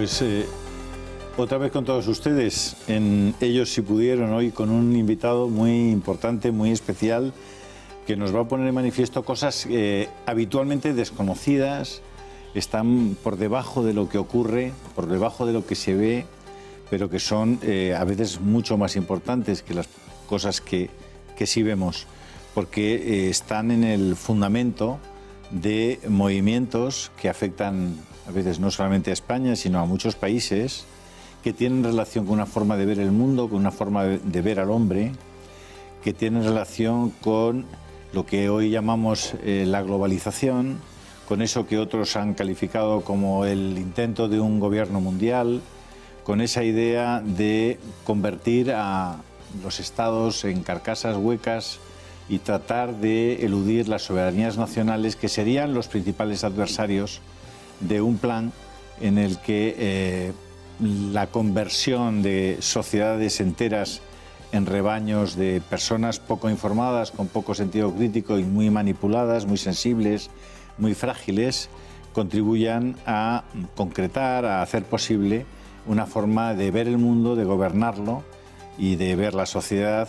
pues eh, otra vez con todos ustedes, en ellos si pudieron hoy con un invitado muy importante, muy especial, que nos va a poner en manifiesto cosas eh, habitualmente desconocidas, están por debajo de lo que ocurre, por debajo de lo que se ve, pero que son eh, a veces mucho más importantes que las cosas que, que sí vemos, porque están en el fundamento de movimientos que afectan a veces no solamente a España, sino a muchos países que tienen relación con una forma de ver el mundo, con una forma de ver al hombre, que tienen relación con lo que hoy llamamos eh, la globalización, con eso que otros han calificado como el intento de un gobierno mundial, con esa idea de convertir a los estados en carcasas huecas y tratar de eludir las soberanías nacionales que serían los principales adversarios de un plan en el que eh, la conversión de sociedades enteras en rebaños de personas poco informadas, con poco sentido crítico y muy manipuladas, muy sensibles, muy frágiles, contribuyan a concretar, a hacer posible una forma de ver el mundo, de gobernarlo y de ver la sociedad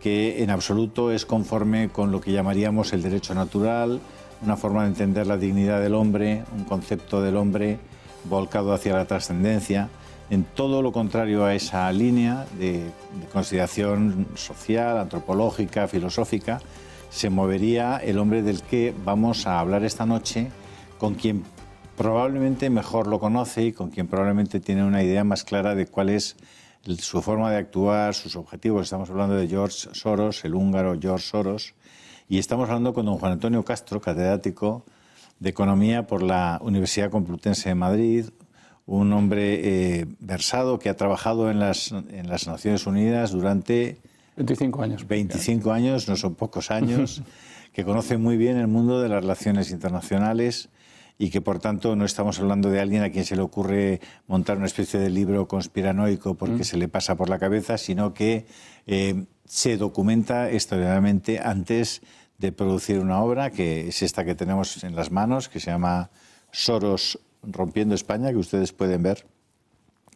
que en absoluto es conforme con lo que llamaríamos el derecho natural, una forma de entender la dignidad del hombre, un concepto del hombre volcado hacia la trascendencia, en todo lo contrario a esa línea de, consideración social, antropológica, filosófica, se movería el hombre del que vamos a hablar esta noche, con quien probablemente mejor lo conoce y con quien probablemente tiene una idea más clara de cuál es su forma de actuar, sus objetivos. Estamos hablando de George Soros, el húngaro George Soros, y estamos hablando con don Juan Antonio Castro, catedrático de Economía por la Universidad Complutense de Madrid, un hombre eh, versado que ha trabajado en las, Naciones Unidas durante... 25 años. 25 años, no son pocos años, que conoce muy bien el mundo de las relaciones internacionales y que por tanto no estamos hablando de alguien a quien se le ocurre montar una especie de libro conspiranoico porque mm. se le pasa por la cabeza, sino que eh, se documenta extraordinariamente antes de producir una obra, que es esta que tenemos en las manos, que se llama Soros rompiendo España, que ustedes pueden ver,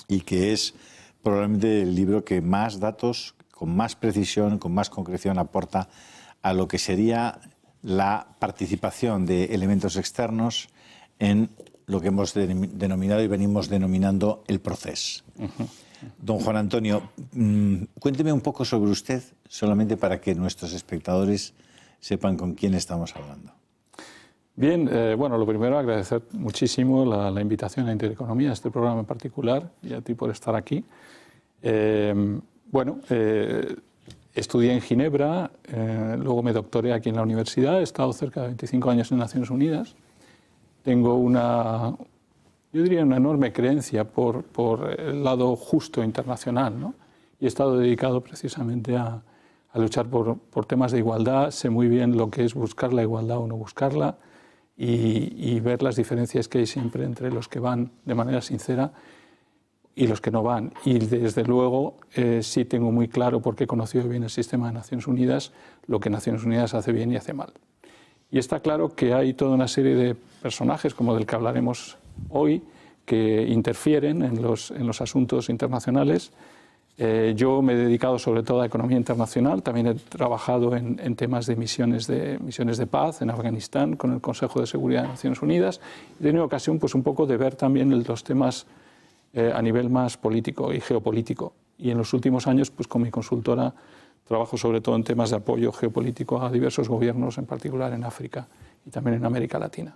y que es probablemente el libro que más datos, con más precisión, con más concreción aporta a lo que sería la participación de elementos externos en lo que hemos denominado y venimos denominando el proceso. Don Juan Antonio, mm, cuénteme un poco sobre usted, solamente para que nuestros espectadores sepan con quién estamos hablando. Bien, eh, bueno, lo primero agradecer muchísimo la, invitación a Intereconomía, a este programa en particular, y a ti por estar aquí. Em, bueno, eh, estudié en Ginebra, eh, luego me doctoré aquí en la universidad, he estado cerca de 25 años en Naciones Unidas, tengo una, yo diría, una enorme creencia por, el lado justo internacional, ¿no? y he estado dedicado precisamente a, luchar por, temas de igualdad, sé muy bien lo que es buscar la igualdad o no buscarla, y, ver las diferencias que hay siempre entre los que van de manera sincera y los que no van. Y desde luego eh, sí tengo muy claro, porque he conocido bien el sistema de Naciones Unidas, lo que Naciones Unidas hace bien y hace mal. Y está claro que hay toda una serie de personajes, como del que hablaremos hoy que interfieren en los, en los asuntos internacionales. Eh, yo me he dedicado sobre todo a economía internacional, también he trabajado en, en, temas de misiones, de misiones de paz en Afganistán con el Consejo de Seguridad de Naciones Unidas. He tenido ocasión pues, un poco de ver también los temas eh, a nivel más político y geopolítico. Y en los últimos años, pues, con mi consultora, trabajo sobre todo en temas de apoyo geopolítico a diversos gobiernos, en particular en África y también en América Latina.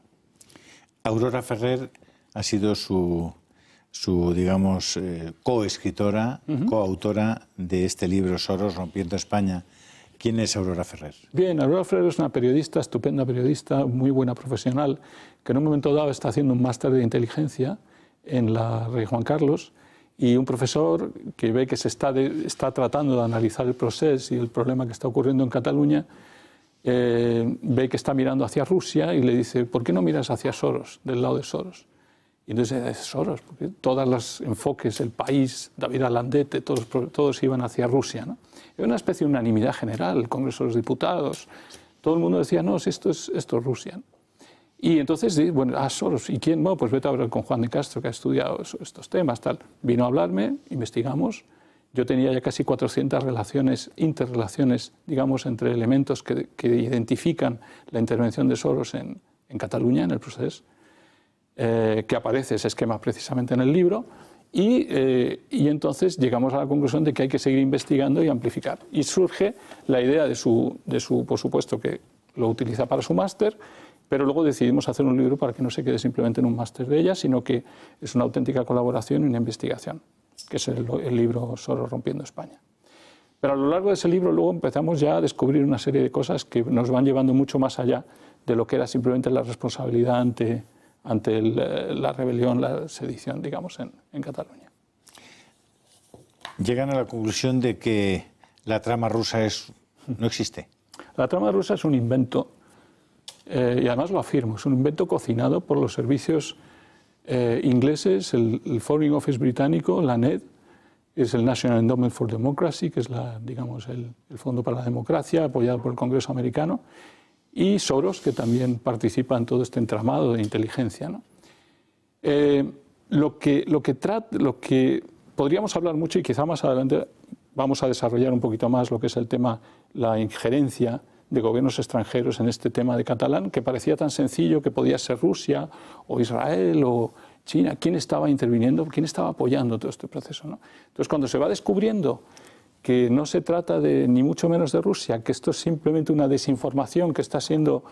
Aurora Ferrer ha sido su, su digamos, eh, coescritora, coautora de este libro Soros rompiendo España. ¿Quién es Aurora Ferrer? Bien, Aurora Ferrer es una periodista, estupenda periodista, muy buena profesional, que en un momento dado está haciendo un máster de inteligencia en la Rey Juan Carlos y un profesor que ve que se está, está tratando de analizar el proceso y el problema que está ocurriendo en Cataluña, eh, ve que está mirando hacia Rusia y le dice, ¿por qué no miras hacia Soros, del lado de Soros? Y entonces Soros, porque todos los enfoques, el país, David Alandete, todos, todos iban hacia Rusia. ¿no? Era una especie de unanimidad general, el Congreso de los Diputados, todo el mundo decía, no, esto es, esto es Rusia. Y entonces, bueno, a ah, Soros, ¿y quién? Bueno, pues vete a hablar con Juan de Castro, que ha estudiado estos temas, tal. Vino a hablarme, investigamos. Yo tenía ya casi 400 relaciones, interrelaciones, digamos, entre elementos que, que identifican la intervención de Soros en, en Cataluña, en el proceso eh, que aparece ese esquema precisamente en el libro. Y, eh, y, entonces llegamos a la conclusión de que hay que seguir investigando y amplificar. Y surge la idea de su, de su por supuesto, que lo utiliza para su máster, pero luego decidimos hacer un libro para que no se quede simplemente en un máster de ella, sino que es una auténtica colaboración y una investigación, que es el, el libro Solo Rompiendo España. Pero a lo largo de ese libro luego empezamos ya a descubrir una serie de cosas que nos van llevando mucho más allá de lo que era simplemente la responsabilidad ante, ante eh, la rebelión, la sedición, digamos, en, en Cataluña. Llegan a la conclusión de que la trama rusa no existe. La trama rusa es un invento, eh, y además lo afirmo, es un invento cocinado por los servicios eh, ingleses, el, Foreign Office británico, la NED, es el National Endowment for Democracy, que es digamos, el Fondo para la Democracia, apoyado por el Congreso americano, y Soros, que también participa en todo este entramado de inteligencia. ¿no? Eh, lo, que, lo, que lo que podríamos hablar mucho y quizá más adelante vamos a desarrollar un poquito más lo que es el tema, la injerencia de gobiernos extranjeros en este tema de catalán, que parecía tan sencillo que podía ser Rusia o Israel o China. ¿Quién estaba interviniendo? ¿Quién estaba apoyando todo este proceso? ¿no? Entonces, cuando se va descubriendo que no se trata de, ni mucho menos de Rusia, que esto es simplemente una desinformación que está siendo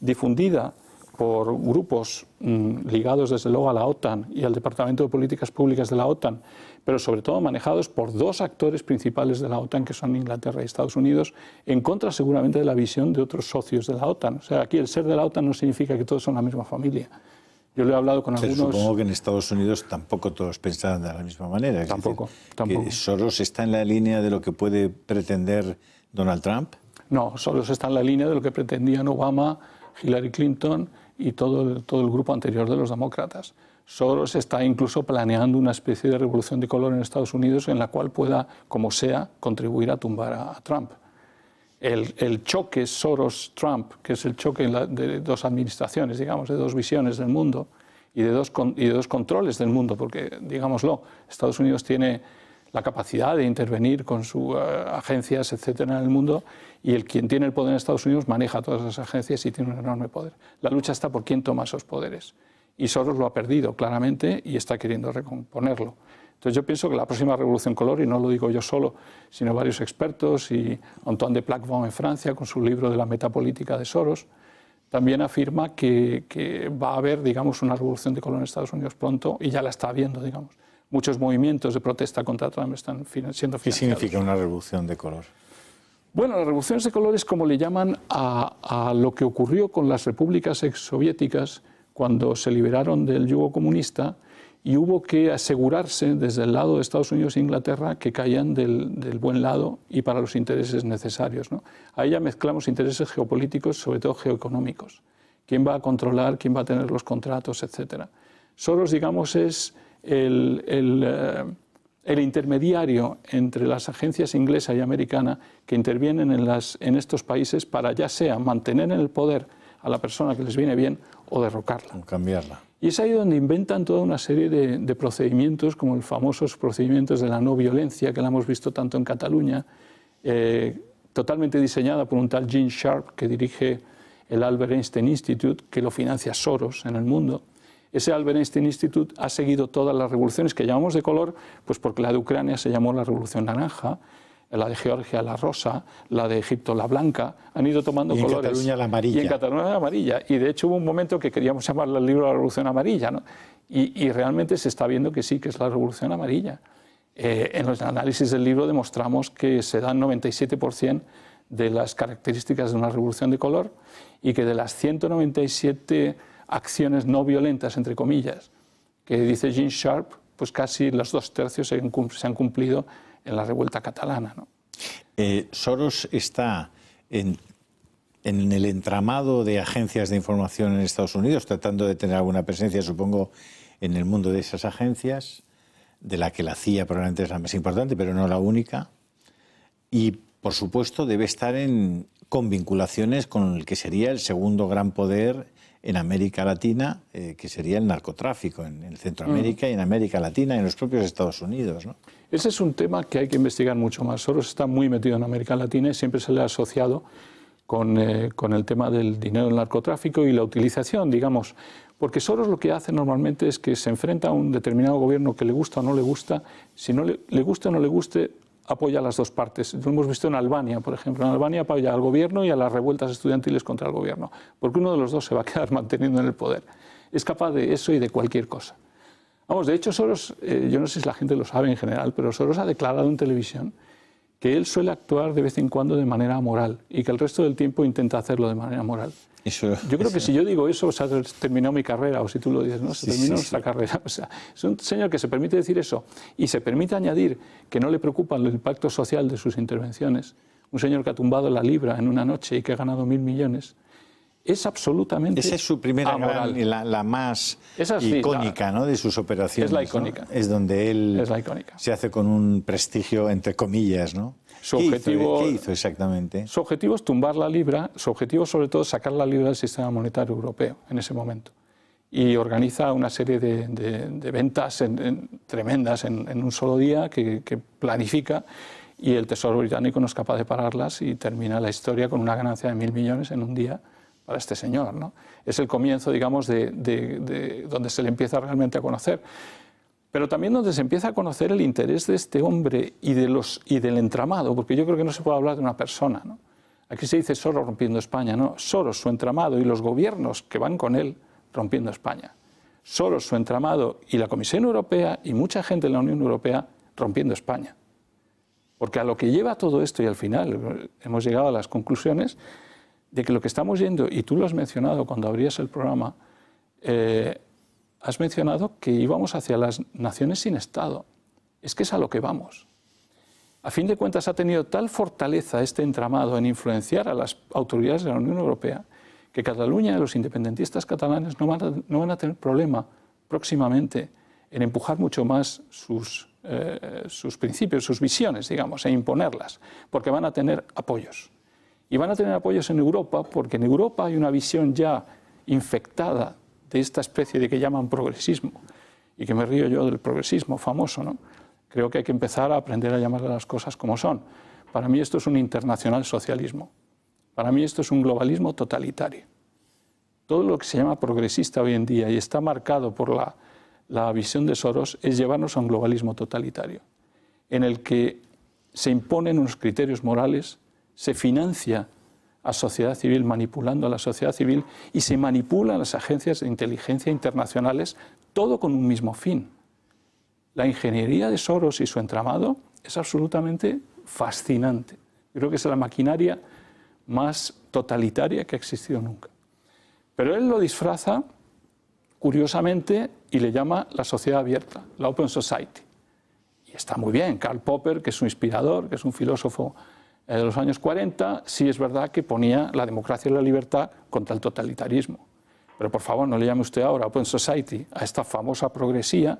difundida por grupos mm, ligados desde luego a la OTAN y al Departamento de Políticas Públicas de la OTAN, pero sobre todo manejados por dos actores principales de la OTAN, que son Inglaterra y Estados Unidos, en contra seguramente de la visión de otros socios de la OTAN. O sea, aquí el ser de la OTAN no significa que todos son la misma familia. Yo le he hablado con algunos. supongo que en Estados Unidos tampoco todos pensaban de la misma manera. Tampoco, ¿Soros está en la línea de lo que puede pretender Donald Trump? No, Soros está en la línea de lo que pretendían Obama, Hillary Clinton y todo el, todo el grupo anterior de los demócratas. Soros está incluso planeando una especie de revolución de color en Estados Unidos en la cual pueda, como sea, contribuir a tumbar a Trump el, choque Soros-Trump, que es el choque de dos administraciones, digamos, de dos visiones del mundo y de dos, controles del mundo, porque, digámoslo, Estados Unidos tiene la capacidad de intervenir con sus eh, agencias, etcétera, en el mundo, y el quien tiene el poder en Estados Unidos maneja todas esas agencias y tiene un enorme poder. La lucha está por quién toma esos poderes. Y Soros lo ha perdido claramente y está queriendo recomponerlo. Entonces yo pienso que la próxima revolución color, y no lo digo yo solo, sino varios expertos, y Antoine de Plaquemont en Francia, con su libro de la metapolítica de Soros, también afirma que, va a haber, digamos, una revolución de color en Estados Unidos pronto, y ya la está viendo digamos. Muchos movimientos de protesta contra Trump están siendo financiados. ¿Qué significa una revolución de color? Bueno, las revoluciones de color es como le llaman a, a lo que ocurrió con las repúblicas exsoviéticas cuando se liberaron del yugo comunista, y hubo que asegurarse desde el lado de Estados Unidos e Inglaterra que caían del, buen lado y para los intereses necesarios. Ahí ya mezclamos intereses geopolíticos, sobre todo geoeconómicos. ¿Quién va a controlar? ¿Quién va a tener los contratos? Etcétera. Soros, digamos, es eh, el, intermediario entre las agencias inglesa y americana que intervienen en, las, en estos países para ya sea mantener en el poder a la persona que les viene bien o derrocarla. cambiarla. Y es ahí donde inventan toda una serie de, procedimientos, como los famosos procedimientos de la no violencia, que la hemos visto tanto en Cataluña, eh, totalmente diseñada por un tal Gene Sharp, que dirige el Albert Einstein Institute, que lo financia Soros en el mundo. Ese Albert Einstein Institute ha seguido todas las revoluciones que llamamos de color, pues porque la de Ucrania se llamó la Revolución Naranja, la de Georgia la rosa, la de Egipto la blanca, han ido tomando y en Cataluña la amarilla. Y en Cataluña la amarilla. Y de hecho hubo un momento que queríamos llamar el libro La Revolución Amarilla. Y, realmente se está viendo que sí, que es la Revolución Amarilla. Eh, en los análisis del libro demostramos que se dan 97% de las características de una revolución de color y que de las 197 acciones no violentas, entre comillas, que dice Gene Sharp, pues casi los dos tercios se han cumplido en la revuelta catalana. ¿no? Eh, Soros está en, el entramado de agencias de información en Estados Unidos, tratando de tener alguna presencia, supongo, en el mundo de esas agencias, de la que la CIA probablemente es la más importante, pero no la única. Y, por supuesto, debe estar en, con vinculaciones con el que sería el segundo gran poder en América Latina, eh, que sería el narcotráfico, en, Centroamérica mm. y en América Latina, en los propios Estados Unidos. ¿no? Ese es un tema que hay que investigar mucho más. Soros está muy metido en América Latina y siempre se le ha asociado eh, con, el tema del dinero del narcotráfico y la utilización, digamos. Porque Soros lo que hace normalmente es que se enfrenta a un determinado gobierno que le gusta o no le gusta. Si no le, le gusta o no le guste, apoya a las dos partes. Lo hemos visto en Albania, por ejemplo. En Albania apoya al gobierno y a las revueltas estudiantiles contra el gobierno, porque uno de los dos se va a quedar manteniendo en el poder. Es capaz de eso y de cualquier cosa. Vamos, de hecho, Soros, eh, yo no sé si la gente lo sabe en general, pero Soros ha declarado en televisión que él suele actuar de vez en cuando de manera moral y que el resto del tiempo intenta hacerlo de manera moral. yo creo que si yo digo eso, o terminó mi carrera, o si tú lo dices, no, se terminó nuestra carrera. O sea, es un señor que se permite decir eso y se permite añadir que no le preocupa el impacto social de sus intervenciones. Un señor que ha tumbado la libra en una noche y que ha ganado mil millones es absolutamente Esa es su primera la, más icónica de sus operaciones. Es la icónica. Es donde él es la se hace con un prestigio, entre comillas, ¿no? ¿Qué hizo, exactamente? Su objetivo es tumbar la libra, su objetivo sobre todo es sacar la libra del sistema monetario europeo en ese momento. Y organiza una serie de, ventas tremendas en, un solo día que, que planifica y el Tesoro británico no es capaz de pararlas y termina la historia con una ganancia de mil millones en un día para este señor. ¿no? Es el comienzo, digamos, de, donde se le empieza realmente a conocer pero también donde se empieza a conocer el interés de este hombre y, del entramado, porque yo creo que no se puede hablar de una persona. Aquí se dice solo rompiendo España, ¿no? Soros, su entramado y los gobiernos que van con él rompiendo España. ...solo su entramado y la Comisión Europea y mucha gente en la Unión Europea rompiendo España. Porque a lo que lleva todo esto y al final hemos llegado a las conclusiones de que lo que estamos yendo, y tú lo has mencionado cuando abrías el programa, eh, has mencionado que íbamos hacia las naciones sin Estado. Es que es a lo que vamos. A fin de cuentas, ha tenido tal fortaleza este entramado en influenciar a las autoridades de la Unión Europea que Cataluña y los independentistas catalanes no van a, tener problema próximamente en empujar mucho más eh, sus principios, sus visiones, digamos, e imponerlas, porque van a tener apoyos. Y van a tener apoyos en Europa porque en Europa hay una visión ya infectada de esta especie de que llaman progresismo. Y que me río yo del progresismo famoso, ¿no? Creo que hay que empezar a aprender a llamar a las cosas como son. Para mí esto es un internacional socialismo. Para mí esto es un globalismo totalitario. Todo lo que se llama progresista hoy en día y está marcado por la, la visión de Soros es llevarnos a un globalismo totalitario, en el que se imponen unos criterios morales se financia a sociedad civil, manipulando a la sociedad civil y se manipulan las agencias de inteligencia internacionales, todo con un mismo fin. La ingeniería de Soros y su entramado es absolutamente fascinante. creo que es la maquinaria más totalitaria que ha existido nunca. Pero él lo disfraza curiosamente y le llama la sociedad abierta, la Open Society. Y está muy bien, Karl Popper, que es un inspirador, que es un filósofo en eh, los años 40 sí es verdad que ponía la democracia y la libertad contra el totalitarismo. Pero por favor, no le llame usted ahora Open Society a esta famosa progresía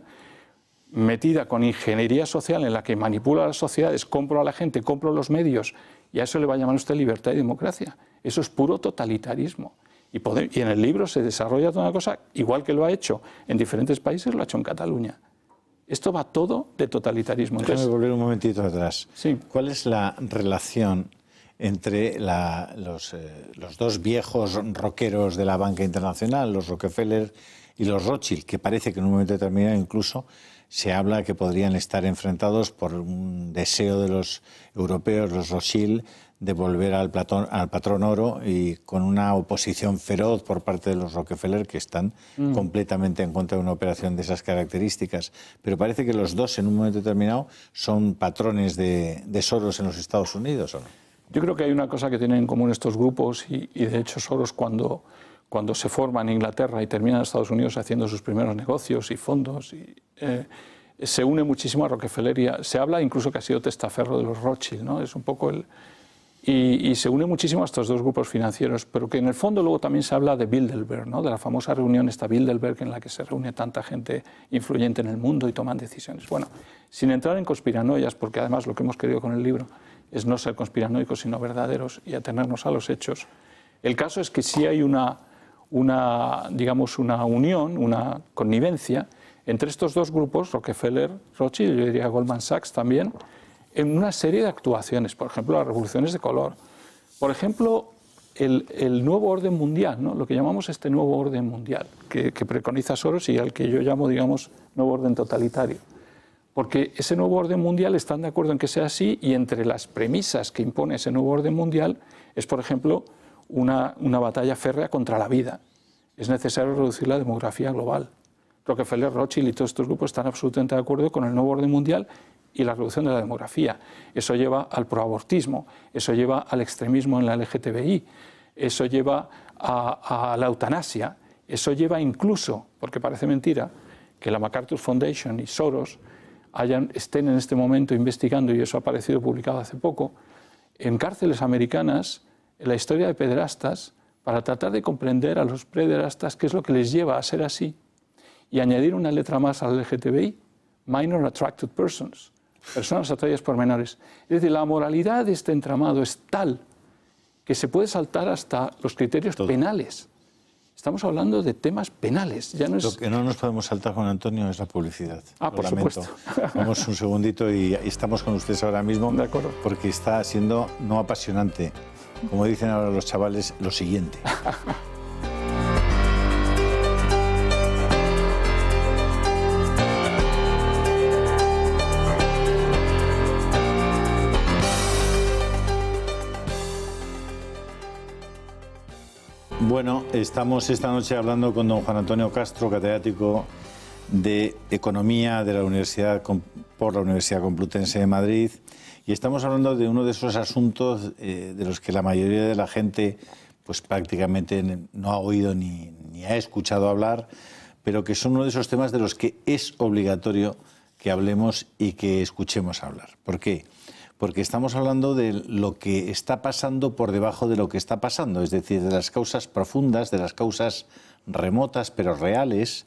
metida con ingeniería social en la que manipula a las sociedades, compro a la gente, compro los medios, y a eso le va a llamar usted libertad y democracia. Eso es puro totalitarismo. Y, y en el libro se desarrolla toda una cosa, igual que lo ha hecho en diferentes países, lo ha hecho en Cataluña. Esto va todo de totalitarismo. Déjame volver un momentito atrás. Sí. ¿Cuál es la relación entre eh, los, dos viejos rockeros de la banca internacional, los Rockefeller y los Rothschild, que parece que en un momento determinado incluso se habla que podrían estar enfrentados por un deseo de los europeos, los Rothschild, de volver al, platón, al patrón oro y con una oposición feroz por parte de los Rockefeller que están mm. completamente en contra de una operación de esas características. Pero parece que los dos en un momento determinado son patrones de, de Soros en los Estados Unidos, ¿o no? Yo creo que hay una cosa que tienen en común estos grupos y, de hecho Soros cuando, cuando se forma en Inglaterra y termina en Estados Unidos haciendo sus primeros negocios y fondos, y, eh, se une muchísimo a Rockefeller y se habla incluso que ha sido testaferro de los Rothschild, ¿no? Es un poco el y, se une muchísimo a estos dos grupos financieros, pero que en el fondo luego también se habla de Bilderberg, de la famosa reunión esta Bilderberg en la que se reúne tanta gente influyente en el mundo y toman decisiones. Bueno, sin entrar en conspiranoias, porque además lo que hemos querido con el libro es no ser conspiranoicos sino verdaderos y atenernos a los hechos. El caso es que sí hay una, digamos, una unión, una connivencia entre estos dos grupos, Rockefeller, Rothschild, yo diría Goldman Sachs también, en una serie de actuaciones, por ejemplo, las revoluciones de color, por ejemplo, el, nuevo orden mundial, ¿no? lo que llamamos este nuevo orden mundial, que, preconiza Soros y al que yo llamo, digamos, nuevo orden totalitario. Porque ese nuevo orden mundial están de acuerdo en que sea así y entre las premisas que impone ese nuevo orden mundial es, por ejemplo, una batalla férrea contra la vida. Es necesario reducir la demografía global. Rockefeller, Rochil y todos estos grupos están absolutamente de acuerdo con el nuevo orden mundial y la reducción de la demografía. Eso lleva al proabortismo, eso lleva al extremismo en la LGTBI, eso lleva a, la eutanasia, eso lleva incluso, porque parece mentira, que la MacArthur Foundation y Soros estén en este momento investigando, y eso ha aparecido publicado hace poco, en cárceles americanas la historia de pederastas para tratar de comprender a los pederastas qué es lo que les lleva a ser así y añadir una letra más al LGTBI, minor attracted persons, personas atraídas por menores. Es decir, la moralidad de este entramado es tal que se puede saltar hasta los criterios penales. Estamos hablando de temas penales. Ya no es... Lo que no nos podemos saltar, con Antonio, es la publicidad. Ah, por supuesto. Vamos un segundito y estamos con ustedes ahora mismo. De acuerdo. Porque está siendo no apasionante, como dicen ahora los chavales, lo siguiente. Bueno, estamos esta noche hablando con don Juan Antonio Castro, catedrático de Economía de la Universidad por la Universidad Complutense de Madrid, y estamos hablando de uno de esos asuntos eh, de los que la mayoría de la gente pues prácticamente no ha oído ni, ni ha escuchado hablar, pero que son uno de esos temas de los que es obligatorio que hablemos y que escuchemos hablar. ¿Por qué? porque estamos hablando de lo que está pasando por debajo de lo que está pasando, es decir, de las causas profundas, de las causas remotas pero reales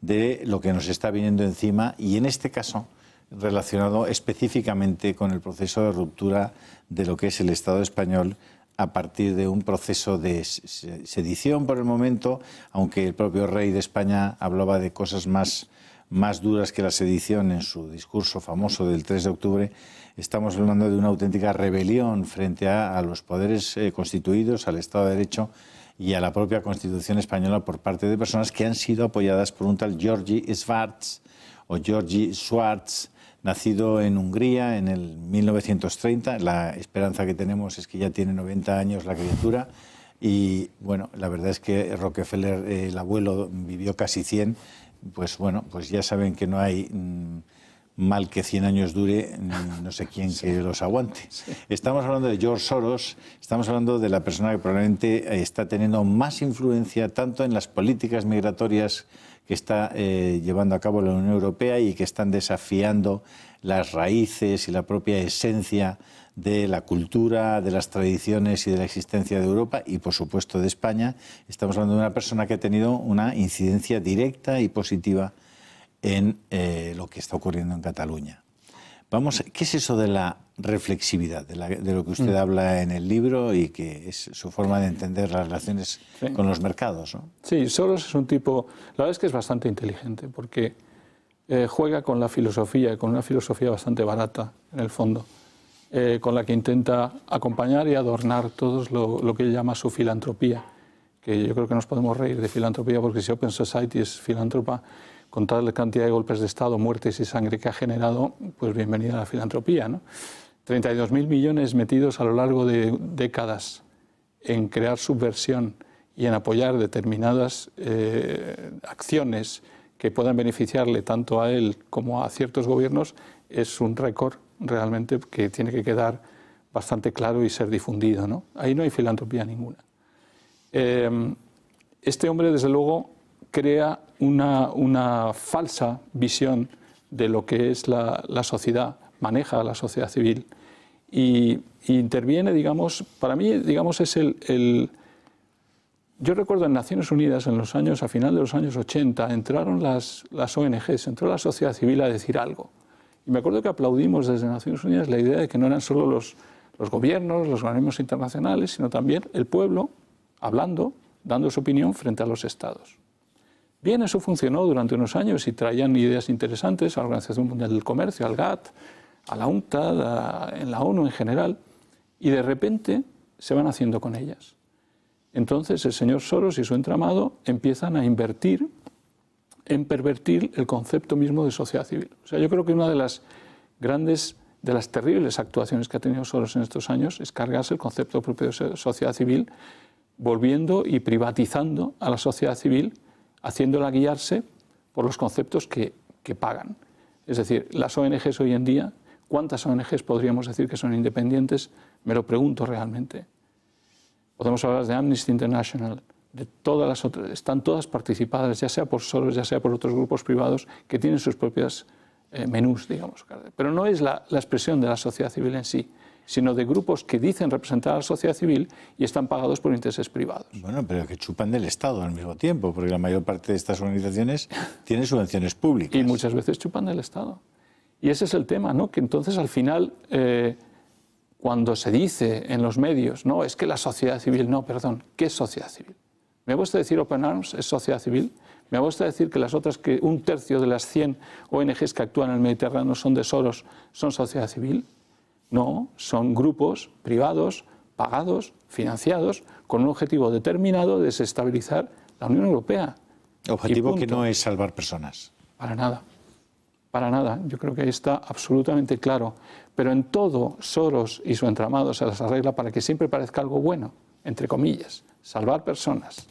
de lo que nos está viniendo encima y en este caso relacionado específicamente con el proceso de ruptura de lo que es el Estado español a partir de un proceso de sedición por el momento, aunque el propio rey de España hablaba de cosas más, duras que la sedición en su discurso famoso del 3 de octubre, Estamos hablando de una auténtica rebelión frente a, los poderes eh, constituidos, al Estado de Derecho y a la propia Constitución española por parte de personas que han sido apoyadas por un tal Georgi Schwartz o Georgi Schwartz, nacido en Hungría en el 1930. La esperanza que tenemos es que ya tiene 90 años la criatura. Y bueno, la verdad es que Rockefeller, el abuelo, vivió casi 100. Pues bueno, pues ya saben que no hay... Mm, mal que 100 años dure, no sé quién que los aguante. Estamos hablando de George Soros, estamos hablando de la persona que probablemente eh, está teniendo más influencia tanto en las políticas migratorias que está eh, llevando a cabo la Unión Europea y que están desafiando las raíces y la propia esencia de la cultura, de las tradiciones y de la existencia de Europa y, por supuesto, de España. Estamos hablando de una persona que ha tenido una incidencia directa y positiva en eh, lo que está ocurriendo en Cataluña. Vamos, ¿qué es eso de la reflexividad, de, lo que usted mm. habla en el libro y que es su forma de entender las relaciones con los mercados? ¿no? Sí, Soros es un tipo, la verdad es que es bastante inteligente porque eh, juega con la filosofía, con una filosofía bastante barata en el fondo, eh, con la que intenta acompañar y adornar todo lo que él llama su filantropía, que yo creo que nos podemos reír de filantropía porque si Open Society es filántropa, con toda la cantidad de golpes de Estado, muertes y sangre que ha generado, pues bienvenida a la filantropía. ¿no? 32.000 millones metidos a lo largo de décadas en crear subversión y en apoyar determinadas eh, acciones que puedan beneficiarle tanto a él como a ciertos gobiernos, es un récord realmente que tiene que quedar bastante claro y ser difundido. ¿no? Ahí no hay filantropía ninguna. Eh, este hombre, desde luego, crea una, falsa visión de lo que es la, sociedad, maneja a la sociedad civil y, interviene, digamos, para mí, digamos, es el, yo recuerdo en Naciones Unidas, en los años, a final de los años 80, entraron las, ONGs, entró la sociedad civil a decir algo. Y me acuerdo que aplaudimos desde Naciones Unidas la idea de que no eran solo los gobiernos, los organismos internacionales, sino también el pueblo hablando, dando su opinión frente a los estados. Bien, eso funcionó durante unos años y traían ideas interesantes a la Organización Mundial del Comercio, al GATT, a la UNCTAD, en la ONU en general, y de repente se van haciendo con ellas. Entonces el señor Soros y su entramado empiezan a invertir en pervertir el concepto mismo de sociedad civil. O sea, yo creo que una de las grandes, de las terribles actuaciones que ha tenido Soros en estos años es cargarse el concepto propio de sociedad civil, volviendo y privatizando a la sociedad civil haciéndola guiarse por los conceptos que, pagan. Es decir, las ONGs hoy en día, ¿cuántas ONGs podríamos decir que son independientes? Me lo pregunto realmente. Podemos hablar de Amnesty International, de todas las otras, están todas participadas, ya sea por solos, ya sea por otros grupos privados que tienen sus propias eh, menús, digamos. Pero no es la, expresión de la sociedad civil en sí sino de grupos que dicen representar a la sociedad civil y están pagados por intereses privados. Bueno, pero que chupan del Estado al mismo tiempo, porque la mayor parte de estas organizaciones tienen subvenciones públicas. Y muchas veces chupan del Estado. Y ese es el tema, ¿no? Que entonces al final, eh, cuando se dice en los medios, no, es que la sociedad civil, no, perdón, ¿qué es sociedad civil? ¿Me gusta decir Open Arms es sociedad civil? ¿Me gusta decir que las otras, que un tercio de las 100 ONGs que actúan en el Mediterráneo son de Soros, son sociedad civil? No, son grupos privados, pagados, financiados, con un objetivo determinado de desestabilizar la Unión Europea. Objetivo que no es salvar personas. Para nada, para nada. Yo creo que ahí está absolutamente claro. Pero en todo, Soros y su entramado se las arregla para que siempre parezca algo bueno, entre comillas, salvar personas.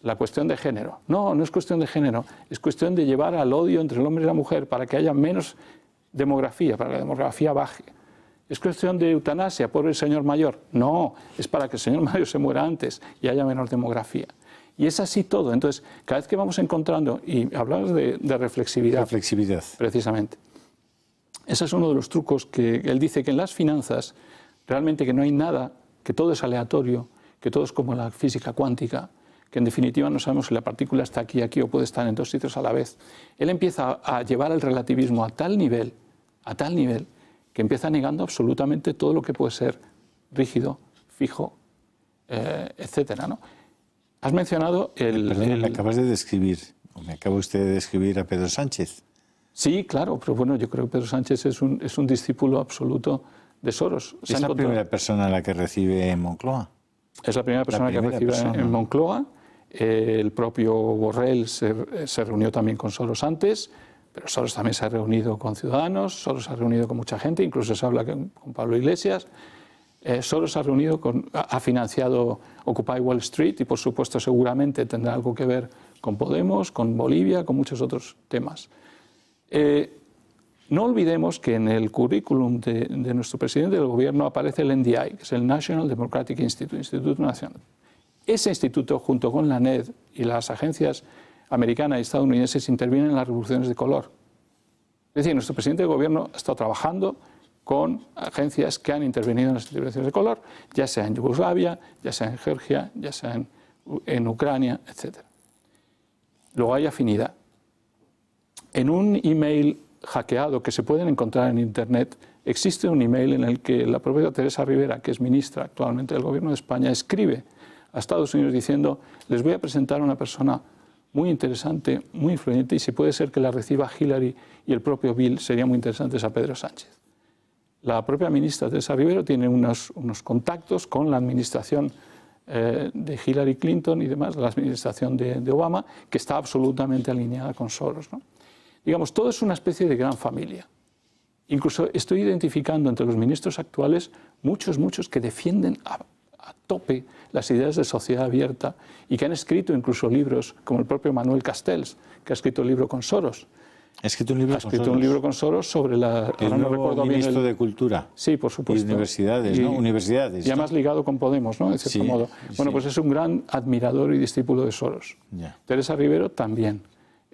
La cuestión de género. No, no es cuestión de género, es cuestión de llevar al odio entre el hombre y la mujer para que haya menos demografía, para que la demografía baje ¿Es cuestión de eutanasia, por el señor mayor? No, es para que el señor mayor se muera antes y haya menor demografía. Y es así todo. Entonces, cada vez que vamos encontrando, y hablamos de, reflexividad. Precisamente. Ese es uno de los trucos que él dice que en las finanzas realmente que no hay nada, que todo es aleatorio, que todo es como la física cuántica, que en definitiva no sabemos si la partícula está aquí, aquí o puede estar en dos sitios a la vez. Él empieza a llevar el relativismo a tal nivel, a tal nivel, que empieza negando absolutamente todo lo que puede ser rígido, fijo, eh, etcétera. ¿no? Has mencionado el, eh, Perdón, Me acabas de describir, o me acaba usted de describir a Pedro Sánchez. Sí, claro, pero bueno, yo creo que Pedro Sánchez es un, discípulo absoluto de Soros. ¿Es la primera persona a la que recibe en Moncloa? Es la primera persona que recibe en Moncloa. el propio Borrell se, se, reunió también con Soros antes. Pero Soros también se ha reunido con Ciudadanos, Soros se ha reunido con mucha gente, incluso se habla con, Pablo Iglesias. Eh, Soros ha reunido ha financiado Occupy Wall Street y por supuesto seguramente tendrá algo que ver con Podemos, con Bolivia, con muchos otros temas. Eh, no olvidemos que en el currículum de, de, nuestro presidente del gobierno aparece el NDI, que es el National Democratic Institute, Instituto Nacional. Ese instituto, junto con la NED y las agencias americana y estadounidenses intervienen en las revoluciones de color. Es decir, nuestro presidente de gobierno está trabajando con agencias que han intervenido en las revoluciones de color, ya sea en Yugoslavia, ya sea en Georgia, ya sea en, en Ucrania, etc. Luego hay afinidad. En un email hackeado que se pueden encontrar en Internet, existe un email en el que la propia Teresa Rivera, que es ministra actualmente del Gobierno de España, escribe a Estados Unidos diciendo, les voy a presentar a una persona muy interesante, muy influyente, y si puede ser que la reciba Hillary y el propio Bill, sería muy interesante a Pedro Sánchez. La propia ministra Teresa Rivero tiene unos, unos contactos con la administración eh, de Hillary Clinton y demás, la administración de, Obama, que está absolutamente alineada con Soros. Digamos, todo es una especie de gran familia. Incluso estoy identificando entre los ministros actuales muchos, muchos que defienden a, a tope las ideas de sociedad abierta y que han escrito incluso libros, como el propio Manuel Castells, que ha escrito un libro con Soros. ¿Ha escrito un libro, con, Soros? sobre la... El ministro de Cultura. Sí, por supuesto. Y universidades, ¿no? universidades. Y además ligado con Podemos, ¿no? En cierto modo. Bueno, pues es un gran admirador y discípulo de Soros. Teresa Rivero también.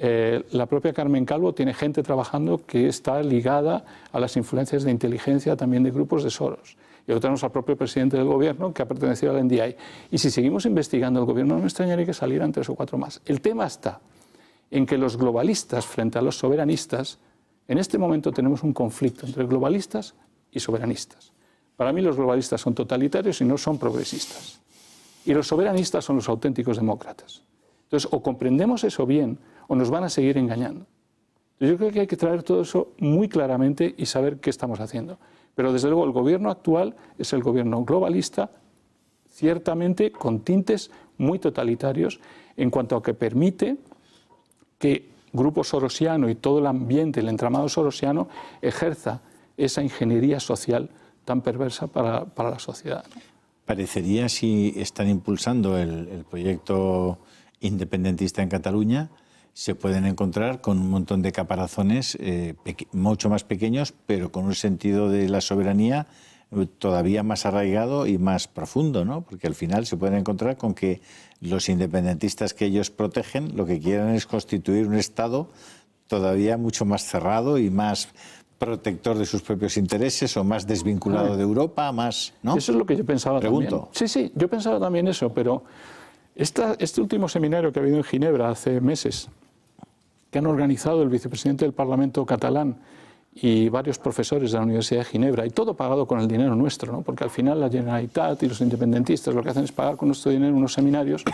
Eh, la propia Carmen Calvo tiene gente trabajando que está ligada a las influencias de inteligencia también de grupos de Soros y luego tenemos al propio presidente del gobierno que ha pertenecido al NDI. Y si seguimos investigando el gobierno, no me extrañaría que salieran tres o cuatro más. El tema está en que los globalistas frente a los soberanistas, en este momento tenemos un conflicto entre globalistas y soberanistas. Para mí los globalistas son totalitarios y no son progresistas. Y los soberanistas son los auténticos demócratas. Entonces, o comprendemos eso bien o nos van a seguir engañando. Yo creo que hay que traer todo eso muy claramente y saber qué estamos haciendo. Pero desde luego el gobierno actual es el gobierno globalista, ciertamente con tintes muy totalitarios en cuanto a que permite que grupo sorosiano y todo el ambiente, el entramado sorosiano, ejerza esa ingeniería social tan perversa para, la sociedad. Parecería si están impulsando el proyecto independentista en Cataluña se pueden encontrar con un montón de caparazones eh, mucho más pequeños, pero con un sentido de la soberanía eh, todavía más arraigado y más profundo, ¿no? porque al final se pueden encontrar con que los independentistas que ellos protegen lo que quieran es constituir un Estado todavía mucho más cerrado y más protector de sus propios intereses o más desvinculado ah. de Europa, más... ¿no? Eso es lo que yo pensaba también. Sí, sí, yo pensaba también eso, pero este último seminario que ha habido en Ginebra hace meses, que han organizado el vicepresidente del Parlamento catalán y varios profesores de la Universidad de Ginebra, y todo pagado con el dinero nuestro, ¿no? porque al final la Generalitat y los independentistas lo que hacen es pagar con nuestro dinero unos seminarios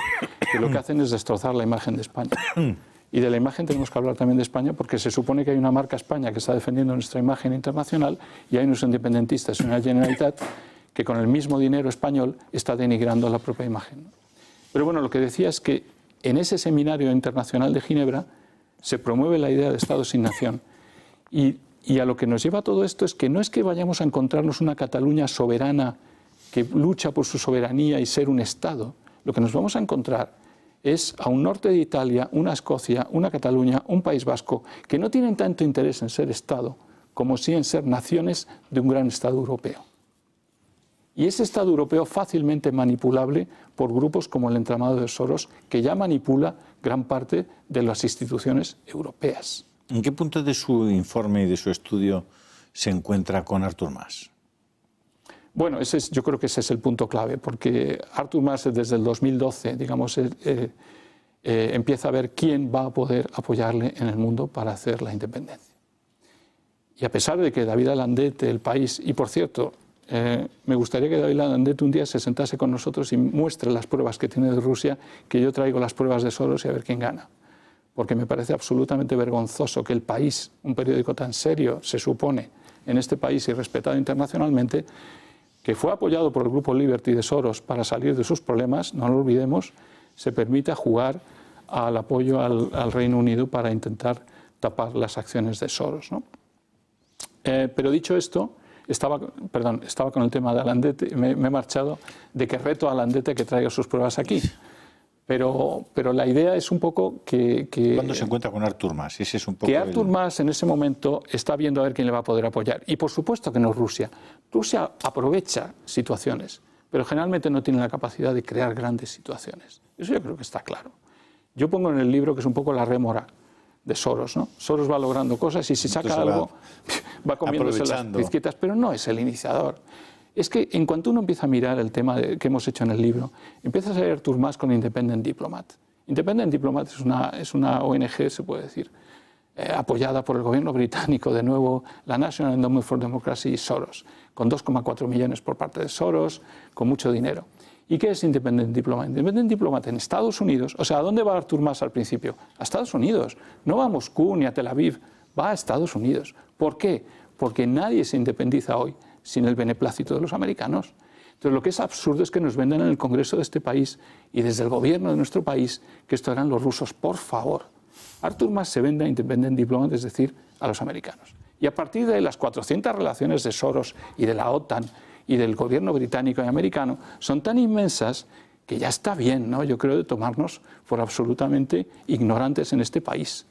que lo que hacen es destrozar la imagen de España. Y de la imagen tenemos que hablar también de España, porque se supone que hay una marca España que está defendiendo nuestra imagen internacional y hay unos independentistas y una Generalitat que con el mismo dinero español está denigrando la propia imagen. Pero bueno, lo que decía es que en ese seminario internacional de Ginebra se promueve la idea de Estado sin nación. Y, y a lo que nos lleva todo esto es que no es que vayamos a encontrarnos una Cataluña soberana que lucha por su soberanía y ser un Estado. Lo que nos vamos a encontrar es a un norte de Italia, una Escocia, una Cataluña, un País Vasco, que no tienen tanto interés en ser Estado como sí en ser naciones de un gran Estado europeo. Y ese Estado europeo fácilmente manipulable por grupos como el entramado de Soros, que ya manipula gran parte de las instituciones europeas. ¿En qué punto de su informe y de su estudio se encuentra con Artur Mas? Bueno, es, yo creo que ese es el punto clave, porque Artur Mas desde el 2012, digamos, eh, eh, eh, empieza a ver quién va a poder apoyarle en el mundo para hacer la independencia. Y a pesar de que David Alandete, el país, y por cierto, eh, me gustaría que David Landet un día se sentase con nosotros y muestre las pruebas que tiene de Rusia, que yo traigo las pruebas de Soros y a ver quién gana. Porque me parece absolutamente vergonzoso que el país, un periódico tan serio, se supone, en este país y respetado internacionalmente, que fue apoyado por el grupo Liberty de Soros para salir de sus problemas, no lo olvidemos, se permita jugar al apoyo al, Reino Unido para intentar tapar las acciones de Soros. Eh, pero dicho esto, estaba, perdón, estaba con el tema de Alandete, me, he marchado, de que reto a Alandete que traiga sus pruebas aquí. Pero, pero la idea es un poco que... que ¿Cuándo se encuentra con Artur Mas? Ese es un poco que Artur en ese momento está viendo a ver quién le va a poder apoyar. Y por supuesto que no Rusia. Rusia aprovecha situaciones, pero generalmente no tiene la capacidad de crear grandes situaciones. Eso yo creo que está claro. Yo pongo en el libro que es un poco la rémora de Soros. ¿no? Soros va logrando cosas y si saca algo va, comiéndose las pizquitas, pero no es el iniciador. Es que en cuanto uno empieza a mirar el tema que hemos hecho en el libro, empiezas a leer turmas con Independent Diplomat. Independent Diplomat es una, es una ONG, se puede decir, eh, apoyada por el gobierno británico, de nuevo, la National Endowment for Democracy y Soros, con 2,4 millones por parte de Soros, con mucho dinero. ¿Y qué es Independent Diplomat? Independent Diplomat en Estados Unidos, o sea, ¿a dónde va Artur Mas al principio? A Estados Unidos, no va a Moscú ni a Tel Aviv, va a Estados Unidos. ¿Por qué? Porque nadie se independiza hoy sin el beneplácito de los americanos. Entonces, lo que es absurdo es que nos vendan en el Congreso de este país y desde el gobierno de nuestro país que esto harán los rusos, por favor. Artur Mas se vende a Independent Diplomat, es decir, a los americanos. Y a partir de las 400 relaciones de Soros y de la OTAN y del gobierno británico y americano son tan inmensas que ya está bien, ¿no? yo creo, de tomarnos por absolutamente ignorantes en este país.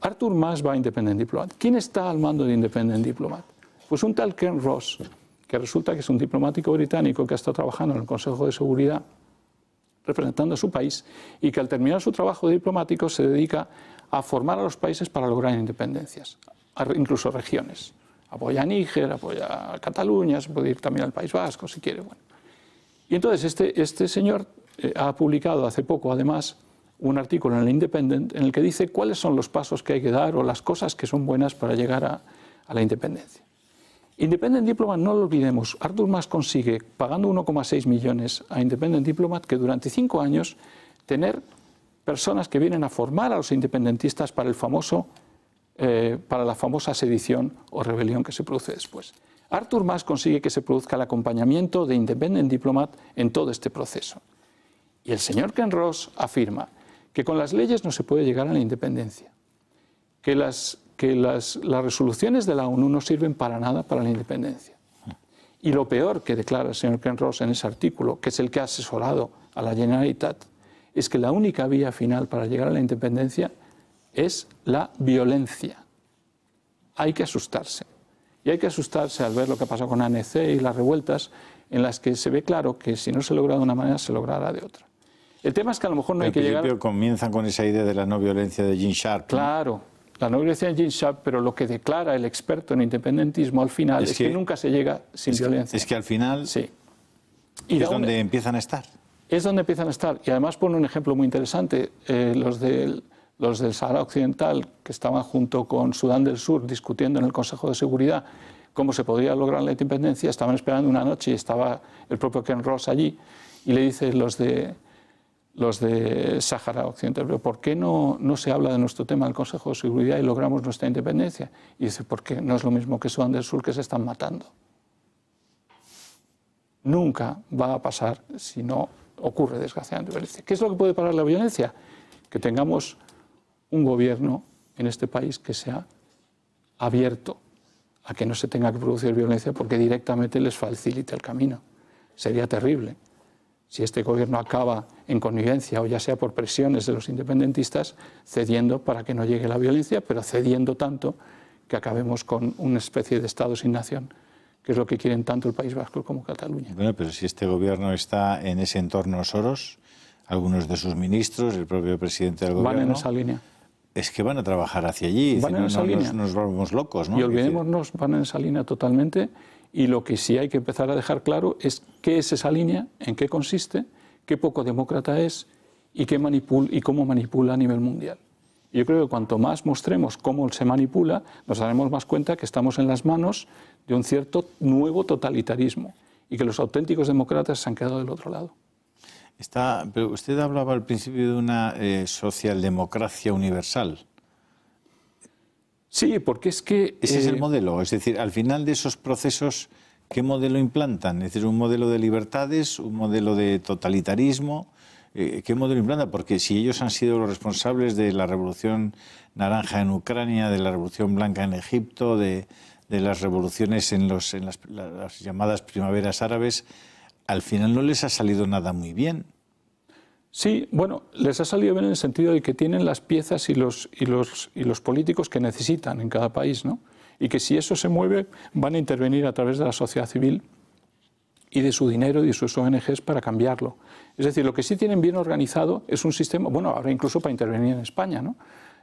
Arthur Mas va a Independent Diplomat. ¿Quién está al mando de Independent Diplomat? Pues un tal Ken Ross, que resulta que es un diplomático británico que ha estado trabajando en el Consejo de Seguridad representando a su país y que al terminar su trabajo diplomático se dedica a formar a los países para lograr independencias, incluso regiones apoya a Níger, apoya a Cataluña, se puede ir también al País Vasco si quiere. Bueno. Y entonces este, este señor eh, ha publicado hace poco, además, un artículo en el Independent en el que dice cuáles son los pasos que hay que dar o las cosas que son buenas para llegar a, la independencia. Independent Diplomat, no lo olvidemos, Artur Mas consigue, pagando 1,6 millones a Independent Diplomat, que durante cinco años tener personas que vienen a formar a los independentistas para el famoso eh, para la famosa sedición o rebelión que se produce después. Arthur Mas consigue que se produzca el acompañamiento de Independent Diplomat en todo este proceso. Y el señor Ken Ross afirma que con las leyes no se puede llegar a la independencia, que las, que las, las resoluciones de la ONU no sirven para nada para la independencia. Y lo peor que declara el señor Ken Ross en ese artículo, que es el que ha asesorado a la Generalitat, es que la única vía final para llegar a la independencia es la violencia. Hay que asustarse. Y hay que asustarse al ver lo que ha pasado con ANC y las revueltas en las que se ve claro que si no se logra de una manera, se logrará de otra. El tema es que a lo mejor no hay que llegar... comienzan con esa idea de la no violencia de Jean Sharp. Claro, la no violencia de Jean Sharp, pero lo que declara el experto en independentismo al final es, que, nunca se llega sin violencia. Es que al final sí. y es donde empiezan a estar. Es donde empiezan a estar. Y además pone un ejemplo muy interesante. Eh, los del los del Sahara Occidental, que estaban junto con Sudán del Sur discutiendo en el Consejo de Seguridad cómo se podría lograr la independencia, estaban esperando una noche y estaba el propio Ken Ross allí y le dice los de los de Sahara Occidental, pero ¿por qué no, no se habla de nuestro tema en el Consejo de Seguridad y logramos nuestra independencia? Y dice, porque no es lo mismo que Sudán del Sur que se están matando. Nunca va a pasar si no ocurre, desgraciadamente. ¿Qué es lo que puede parar la violencia? Que tengamos un gobierno en este país que sea abierto a que no se tenga que producir violencia porque directamente les facilita el camino. Sería terrible si este gobierno acaba en connivencia o ya sea por presiones de los independentistas, cediendo para que no llegue la violencia, pero cediendo tanto que acabemos con una especie de Estado sin nación, que es lo que quieren tanto el País Vasco como Cataluña. Bueno, pero si este gobierno está en ese entorno Soros, algunos de sus ministros, el propio presidente del gobierno... Van en esa línea es que van a trabajar hacia allí, en esa línea. Nos, volvemos locos. ¿no? Y olvidémonos, van en esa línea totalmente y lo que sí hay que empezar a dejar claro es qué es esa línea, en qué consiste, qué poco demócrata es y, qué y cómo manipula a nivel mundial. Yo creo que cuanto más mostremos cómo se manipula, nos daremos más cuenta que estamos en las manos de un cierto nuevo totalitarismo y que los auténticos demócratas se han quedado del otro lado. Está, pero usted hablaba al principio de una eh, socialdemocracia universal. Sí, porque es que... Ese es el eh, modelo. Es decir, al final de esos procesos, ¿qué modelo implantan? Es decir, un modelo de libertades, un modelo de totalitarismo. Eh, ¿Qué modelo implantan? Porque si ellos han sido los responsables de la revolución naranja en Ucrania, de la revolución blanca en Egipto, de, las revoluciones en, las llamadas primaveras árabes, al final no les ha salido nada muy bien. Sí, bueno, les ha salido bien en el sentido de que tienen las piezas y los, políticos que necesitan en cada país, ¿no? Y que si eso se mueve, van a intervenir a través de la sociedad civil y de su dinero y de sus ONGs para cambiarlo. Es decir, lo que sí tienen bien organizado es un sistema, bueno, ahora incluso para intervenir en España, ¿no?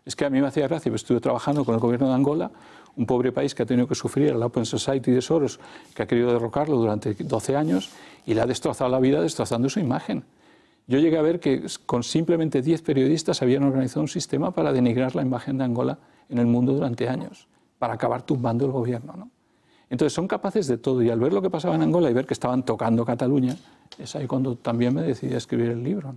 Es que a mí me hacía gracia, pues, estuve trabajando con el gobierno de Angola, un pobre país que ha tenido que sufrir la Open Society de Soros, que ha querido derrocarlo durante 12 años y le ha destrozado la vida destrozando su imagen. Yo llegué a ver que con simplemente 10 periodistas habían organizado un sistema para denigrar la imagen de Angola en el mundo durante años, para acabar tumbando el gobierno. Entonces son capaces de todo y al ver lo que pasaba en Angola y ver que estaban tocando Cataluña, es ahí cuando también me decidí a escribir el libro.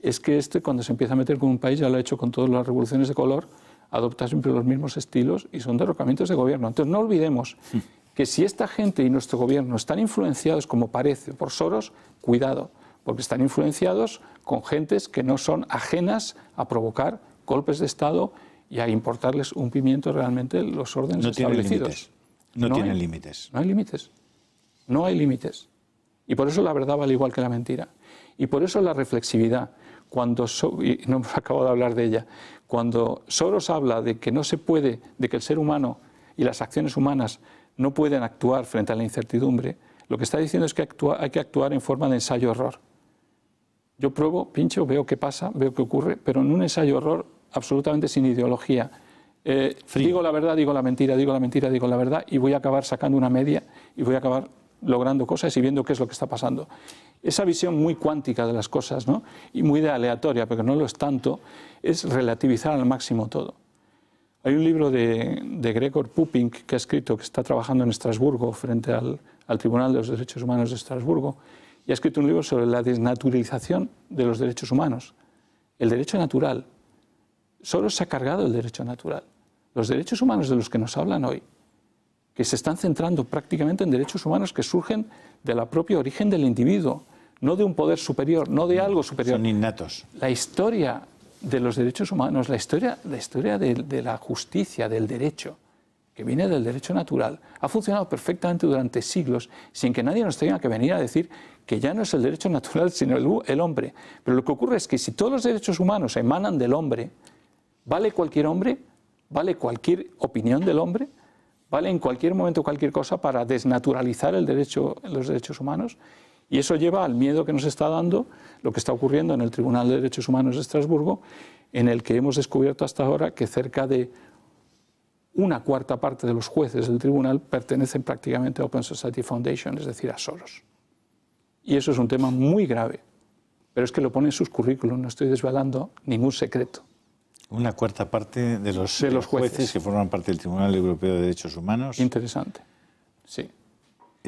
Es que este cuando se empieza a meter con un país, ya lo ha hecho con todas las revoluciones de color, adopta siempre los mismos estilos y son derrocamientos de gobierno. Entonces no olvidemos hmm. que si esta gente y nuestro gobierno están influenciados, como parece, por Soros, cuidado, porque están influenciados con gentes que no son ajenas a provocar golpes de Estado y a importarles un pimiento realmente los órdenes no establecidos. No, no, tienen límites. No hay límites. No hay límites. Y por eso la verdad vale igual que la mentira. Y por eso la reflexividad, cuando y no me acabo de hablar de ella, cuando Soros habla de que no se puede, de que el ser humano y las acciones humanas no pueden actuar frente a la incertidumbre, lo que está diciendo es que hay que actuar en forma de ensayo-error. Yo pruebo, pincho, veo qué pasa, veo qué ocurre, pero en un ensayo-error absolutamente sin ideología. Eh, digo la verdad, digo la mentira, digo la mentira, digo la verdad y voy a acabar sacando una media y voy a acabar logrando cosas y viendo qué es lo que está pasando esa visión muy cuántica de las cosas ¿no? y muy de aleatoria, que no lo es tanto, es relativizar al máximo todo. Hay un libro de, Gregor Pupin que ha escrito, que está trabajando en Estrasburgo frente al, Tribunal de los Derechos Humanos de Estrasburgo, y ha escrito un libro sobre la desnaturalización de los derechos humanos. El derecho natural. Solo se ha cargado el derecho natural. Los derechos humanos de los que nos hablan hoy, que se están centrando prácticamente en derechos humanos que surgen de la propio origen del individuo, no de un poder superior, no de algo superior. Son innatos. La historia de los derechos humanos, la historia, la historia de, la justicia, del derecho, que viene del derecho natural, ha funcionado perfectamente durante siglos sin que nadie nos tenga que venir a decir que ya no es el derecho natural, sino el, el, hombre. Pero lo que ocurre es que si todos los derechos humanos emanan del hombre, vale cualquier hombre, vale cualquier opinión del hombre, vale en cualquier momento cualquier cosa para desnaturalizar el derecho, los derechos humanos y eso lleva al miedo que nos está dando lo que está ocurriendo en el Tribunal de Derechos Humanos de Estrasburgo, en el que hemos descubierto hasta ahora que cerca de una cuarta parte de los jueces del tribunal pertenecen prácticamente a Open Society Foundation, es decir, a Soros. Y eso es un tema muy grave, pero es que lo pone en sus currículos. no estoy desvelando ningún secreto. Una cuarta parte de los, jueces. que forman parte del Tribunal Europeo de Derechos Humanos. Interesante, sí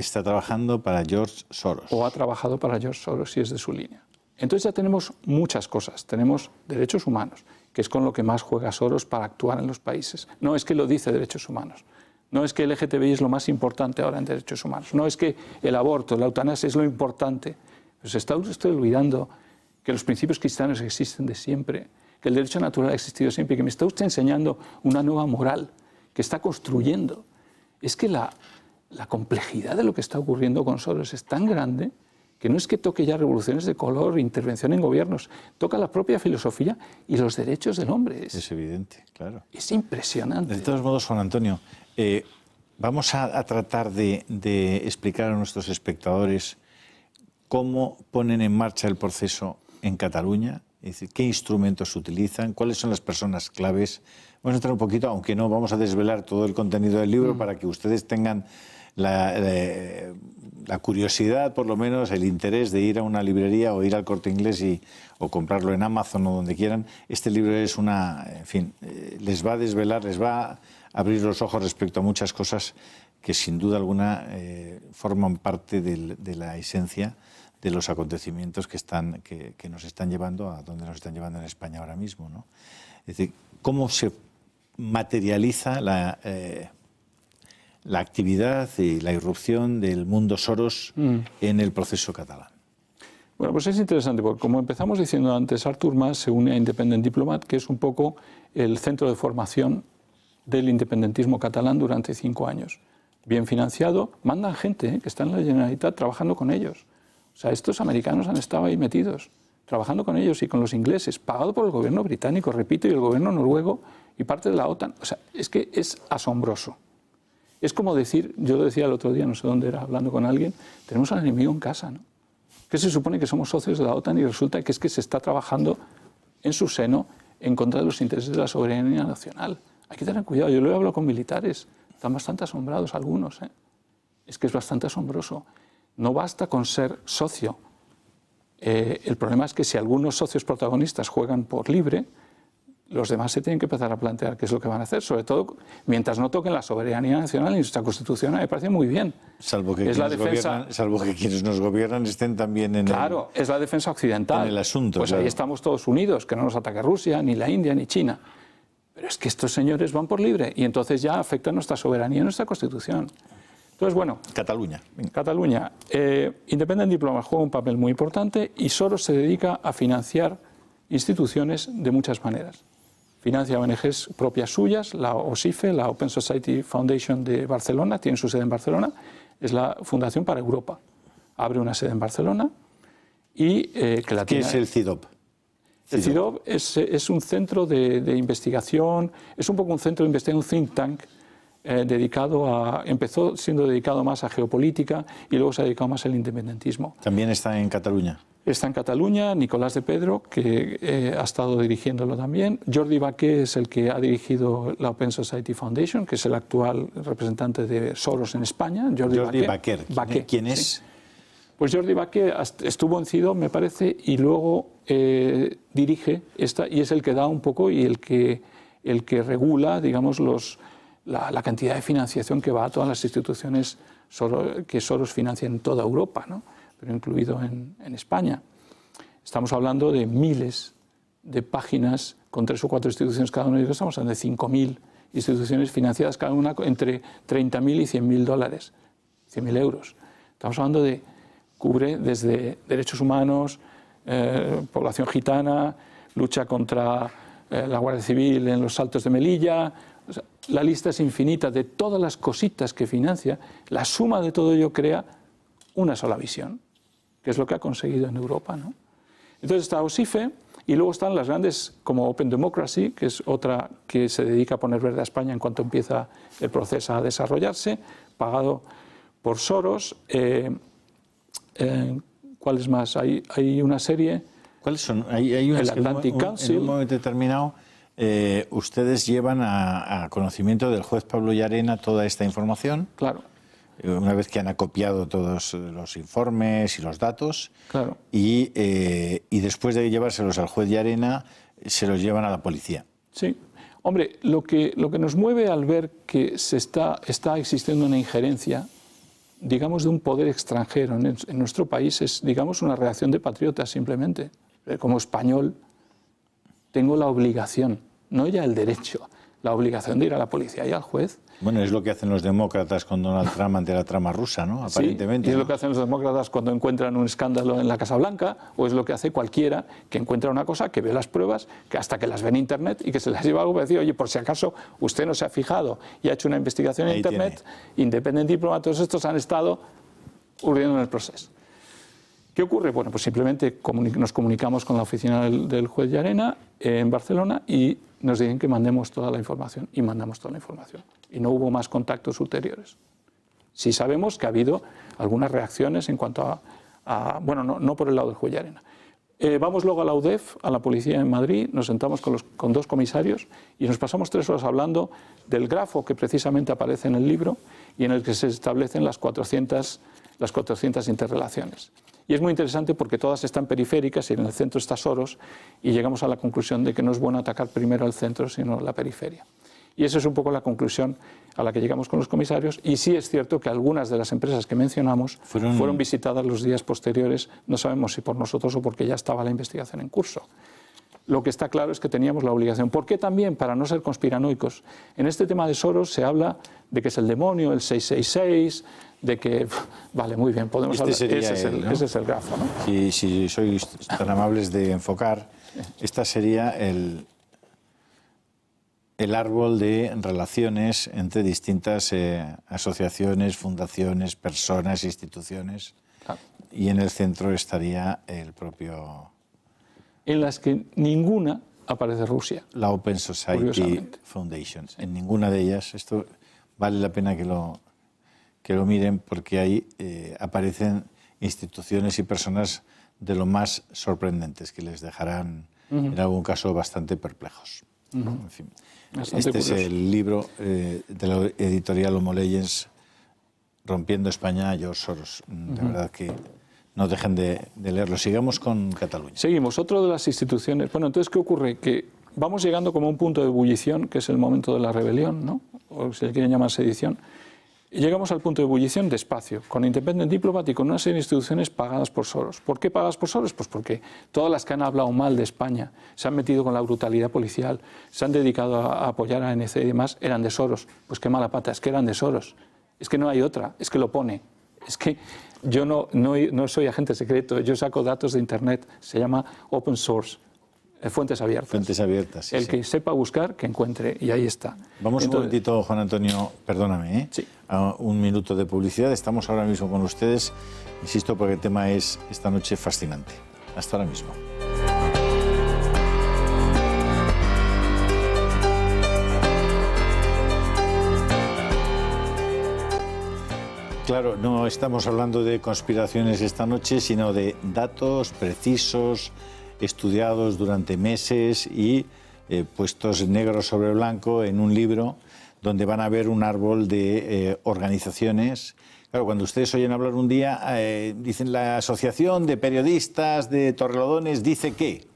está trabajando para George Soros. O ha trabajado para George Soros si es de su línea. Entonces ya tenemos muchas cosas. Tenemos derechos humanos, que es con lo que más juega Soros para actuar en los países. No es que lo dice derechos humanos. No es que el LGTBI es lo más importante ahora en derechos humanos. No es que el aborto, la eutanasia es lo importante. Se está usted olvidando que los principios cristianos existen de siempre, que el derecho natural ha existido siempre, y que me está usted enseñando una nueva moral que está construyendo. Es que la, la complejidad de lo que está ocurriendo con Soros es tan grande que no es que toque ya revoluciones de color, intervención en gobiernos, toca la propia filosofía y los derechos del hombre. Es, evidente, claro. Es impresionante. De todos modos, Juan Antonio, eh, vamos a, tratar de, explicar a nuestros espectadores cómo ponen en marcha el proceso en Cataluña, qué instrumentos utilizan, cuáles son las personas claves. Vamos a entrar un poquito, aunque no vamos a desvelar todo el contenido del libro mm. para que ustedes tengan eh, la, curiosidad, por lo menos el interés de ir a una librería o ir al corte inglés y, o comprarlo en Amazon o donde quieran, este libro es una, en fin, eh, les va a desvelar, les va a abrir los ojos respecto a muchas cosas que sin duda alguna eh, forman parte de la esencia de los acontecimientos que, están, que, nos están llevando a donde nos están llevando en España ahora mismo. Es decir, cómo se materializa la la actividad y la irrupción del mundo Soros mm. en el proceso catalán. Bueno, pues es interesante, porque como empezamos diciendo antes, Artur Mas se une a Independent Diplomat, que es un poco el centro de formación del independentismo catalán durante cinco años. Bien financiado, mandan gente ¿eh? que está en la Generalitat trabajando con ellos. O sea, estos americanos han estado ahí metidos, trabajando con ellos y con los ingleses, pagado por el gobierno británico, repito, y el gobierno noruego y parte de la OTAN. O sea, es que es asombroso. Es como decir, yo lo decía el otro día, no sé dónde era, hablando con alguien, tenemos al enemigo en casa, ¿no? Que se supone que somos socios de la OTAN y resulta que es que se está trabajando en su seno en contra de los intereses de la soberanía nacional. Hay que tener cuidado. Yo lo he hablado con militares, están bastante asombrados algunos. ¿eh? Es que es bastante asombroso. No basta con ser socio. Eh, el problema es que si algunos socios protagonistas juegan por libre, los demás se tienen que empezar a plantear qué es lo que van a hacer, sobre todo mientras no toquen la soberanía nacional y nuestra constitución, me parece muy bien. Salvo que, la salvo que quienes nos gobiernan estén también en Claro, es la defensa occidental. En el asunto. Pues ahí estamos todos unidos, que no nos ataque Rusia, ni la India, ni China. Pero es que estos señores van por libre y entonces ya afecta nuestra soberanía y nuestra constitución. Entonces, bueno. Cataluña. Cataluña. Eh, Independent Diploma juega un papel muy importante y solo se dedica a financiar instituciones de muchas maneras financia ONGs propias suyas, la OSIFE, la Open Society Foundation de Barcelona, tiene su sede en Barcelona, es la Fundación para Europa. Abre una sede en Barcelona y... Eh, que la ¿Qué es el CIDOP? El CIDOP es, un centro de, de, investigación, es un poco un centro de investigación, un think tank, eh, dedicado a, empezó siendo dedicado más a geopolítica y luego se ha dedicado más al independentismo. También está en Cataluña. Está en Cataluña, Nicolás de Pedro, que eh, ha estado dirigiéndolo también. Jordi Baque es el que ha dirigido la Open Society Foundation, que es el actual representante de Soros en España. Jordi, Baque Baquer. ¿Quién es? Pues Jordi Baque estuvo en CIDO, me parece, y luego eh, dirige esta, y es el que da un poco y el que, el que regula, digamos, los, la, cantidad de financiación que va a todas las instituciones que Soros financia en toda Europa, ¿no? pero incluido en, España. Estamos hablando de miles de páginas con tres o cuatro instituciones cada una, estamos hablando de 5.000 instituciones financiadas cada una entre 30.000 y 100.000 dólares, 100.000 euros. Estamos hablando de, cubre desde derechos humanos, eh, población gitana, lucha contra eh, la Guardia Civil en los saltos de Melilla, la lista es infinita de todas las cositas que financia, la suma de todo ello crea una sola visión, que es lo que ha conseguido en Europa. ¿no? Entonces está OSIFE y luego están las grandes como Open Democracy, que es otra que se dedica a poner verde a España en cuanto empieza el proceso a desarrollarse, pagado por Soros. Eh, eh, ¿Cuáles más? Hay, una serie... ¿Cuáles son? Hay, el Atlantic Council, en determinado eh, ustedes llevan a, conocimiento del juez Pablo Yarena toda esta información. Claro. Eh, una vez que han acopiado todos los informes y los datos. Claro. Y, eh, después de llevárselos al juez Yarena, se los llevan a la policía. Sí. Hombre, lo que, lo que nos mueve al ver que se está, está existiendo una injerencia, digamos, de un poder extranjero en, en nuestro país es, digamos, una reacción de patriotas simplemente. Como español, tengo la obligación, no ya el derecho, la obligación de ir a la policía y al juez. Bueno, es lo que hacen los demócratas con Donald Trump ante la trama rusa, ¿no? Aparentemente. es lo que hacen los demócratas cuando encuentran un escándalo en la Casa Blanca, o es lo que hace cualquiera que encuentra una cosa, que ve las pruebas, que hasta que las ve en Internet y que se las lleva a para decir, oye, por si acaso usted no se ha fijado y ha hecho una investigación en Internet, independiente y todos estos han estado urdiendo en el proceso. ¿Qué ocurre? Bueno, pues simplemente nos comunicamos con la oficina del, juez de arena eh, en Barcelona y nos dicen que mandemos toda la información y mandamos toda la información. Y no hubo más contactos ulteriores. Sí sabemos que ha habido algunas reacciones en cuanto a... bueno, no, por el lado del juez de arena. Eh, vamos luego a la UDEF, a la policía en Madrid, nos sentamos con, los, con dos comisarios y nos pasamos tres horas hablando del grafo que precisamente aparece en el libro y en el que se establecen las 400 las 400 interrelaciones. Y es muy interesante porque todas están periféricas y en el centro está Soros y llegamos a la conclusión de que no es bueno atacar primero el centro sino la periferia. Y esa es un poco la conclusión a la que llegamos con los comisarios. Y sí es cierto que algunas de las empresas que mencionamos fueron, visitadas los días posteriores, no sabemos si por nosotros o porque ya estaba la investigación en curso lo que está claro es que teníamos la obligación. ¿Por qué también? Para no ser conspiranoicos. En este tema de Soros se habla de que es el demonio, el 666, de que, vale, muy bien, podemos este hablar. ese, es el, grafo. Si, sois tan amables de enfocar, esta sería el, el árbol de relaciones entre distintas eh, asociaciones, fundaciones, personas, instituciones. Y en el centro estaría el propio... En las que ninguna aparece Rusia. La Open Society Foundation. En ninguna de ellas. Esto vale la pena que lo, que lo miren porque ahí eh, aparecen instituciones y personas de lo más sorprendentes que les dejarán en algún caso bastante perplejos. este es el libro eh, de la editorial Homo Legends, Rompiendo España yo, George mm, De verdad que no dejen de, leerlo. Sigamos con Cataluña. Seguimos. Otro de las instituciones. Bueno, entonces, ¿qué ocurre? Que vamos llegando como a un punto de ebullición, que es el momento de la rebelión, ¿no? O si le quieren llamar sedición llegamos al punto de ebullición despacio, con Independent Diplomat con una serie de instituciones pagadas por Soros. ¿Por qué pagadas por Soros? Pues porque todas las que han hablado mal de España, se han metido con la brutalidad policial, se han dedicado a apoyar a ANC y demás, eran de Soros. Pues qué mala pata, es que eran de Soros. Es que no hay otra, es que lo pone. Es que yo no soy agente secreto, yo saco datos de Internet, se llama open source. Eh, fuentes abiertas. Fuentes abiertas, El que sepa buscar, que encuentre, y ahí está. Vamos un momentito, Juan Antonio, perdóname, ¿eh? sí. a un minuto de publicidad. Estamos ahora mismo con ustedes, insisto, porque el tema es esta noche fascinante. Hasta ahora mismo. Claro, no estamos hablando de conspiraciones esta noche, sino de datos precisos, estudiados durante meses y eh, puestos negros sobre blanco en un libro donde van a ver un árbol de eh, organizaciones. Claro, cuando ustedes oyen hablar un día, eh, dicen la Asociación de Periodistas de Torrelodones dice qué?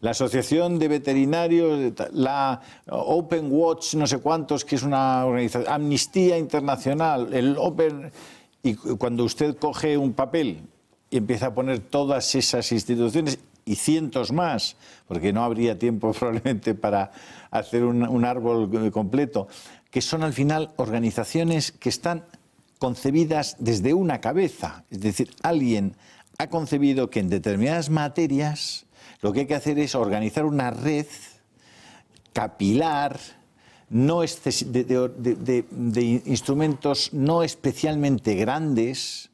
La Asociación de Veterinarios, la Open Watch, no sé cuántos, que es una organización, Amnistía Internacional, el Open... Y cuando usted coge un papel y empieza a poner todas esas instituciones y cientos más, porque no habría tiempo probablemente para hacer un, árbol eh, completo, que son al final organizaciones que están concebidas desde una cabeza. Es decir, alguien ha concebido que en determinadas materias lo que hay que hacer es organizar una red capilar, no de, instrumentos no especialmente grandes,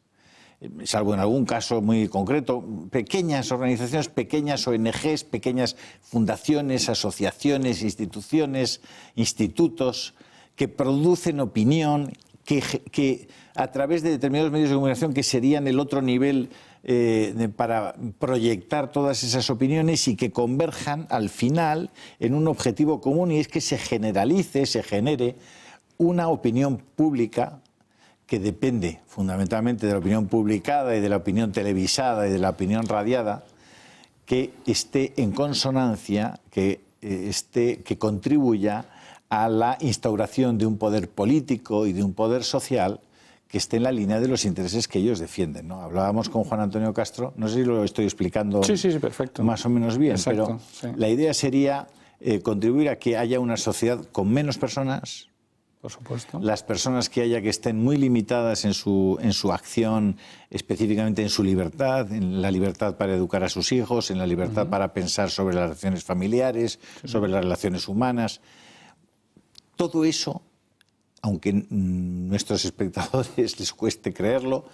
salvo en algún caso muy concreto, pequeñas organizaciones, pequeñas ONGs, pequeñas fundaciones, asociaciones, instituciones, institutos que producen opinión, que, a través de determinados medios de comunicación que serían el otro nivel eh, para proyectar todas esas opiniones y que converjan al final en un objetivo común y es que se generalice, se genere una opinión pública que depende fundamentalmente de la opinión publicada y de la opinión televisada y de la opinión radiada, que esté en consonancia, que, eh, esté, que contribuya a la instauración de un poder político y de un poder social que esté en la línea de los intereses que ellos defienden. ¿no? Hablábamos con Juan Antonio Castro, no sé si lo estoy explicando más o menos bien, pero la idea sería eh, contribuir a que haya una sociedad con menos personas, supuesto. Las personas que haya que estén muy limitadas en su, en su acción, específicamente en su libertad, en la libertad para educar a sus hijos, en la libertad para pensar sobre las relaciones familiares, sobre las relaciones humanas. Todo eso, aunque nuestros espectadores les cueste creerlo,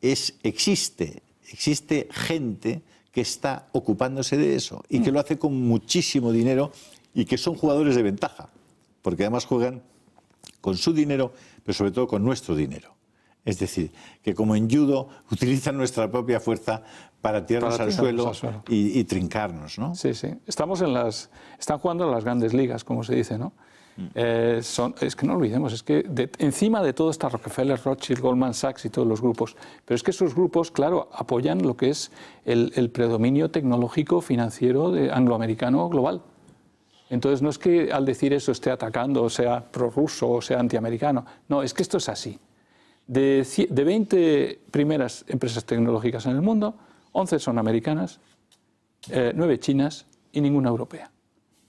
es, existe. Existe gente que está ocupándose de eso y que mm. lo hace con muchísimo dinero y que son jugadores de ventaja, porque además juegan con su dinero, pero sobre todo con nuestro dinero. Es decir, que como en judo utilizan nuestra propia fuerza para tirarnos, al, suelo Y, trincarnos, ¿no? Sí, sí. Estamos en las, están jugando las grandes ligas, como se dice, ¿no? Mm. Eh, es que no olvidemos, es que encima de todo está Rockefeller, Rothschild, Goldman Sachs y todos los grupos. Pero es que esos grupos, claro, apoyan lo que es el, predominio tecnológico financiero angloamericano global. Entonces no es que al decir eso esté atacando, o sea prorruso, o sea antiamericano. No, es que esto es así. De, 20 primeras empresas tecnológicas en el mundo, 11 son americanas, eh, 9 chinas y ninguna europea.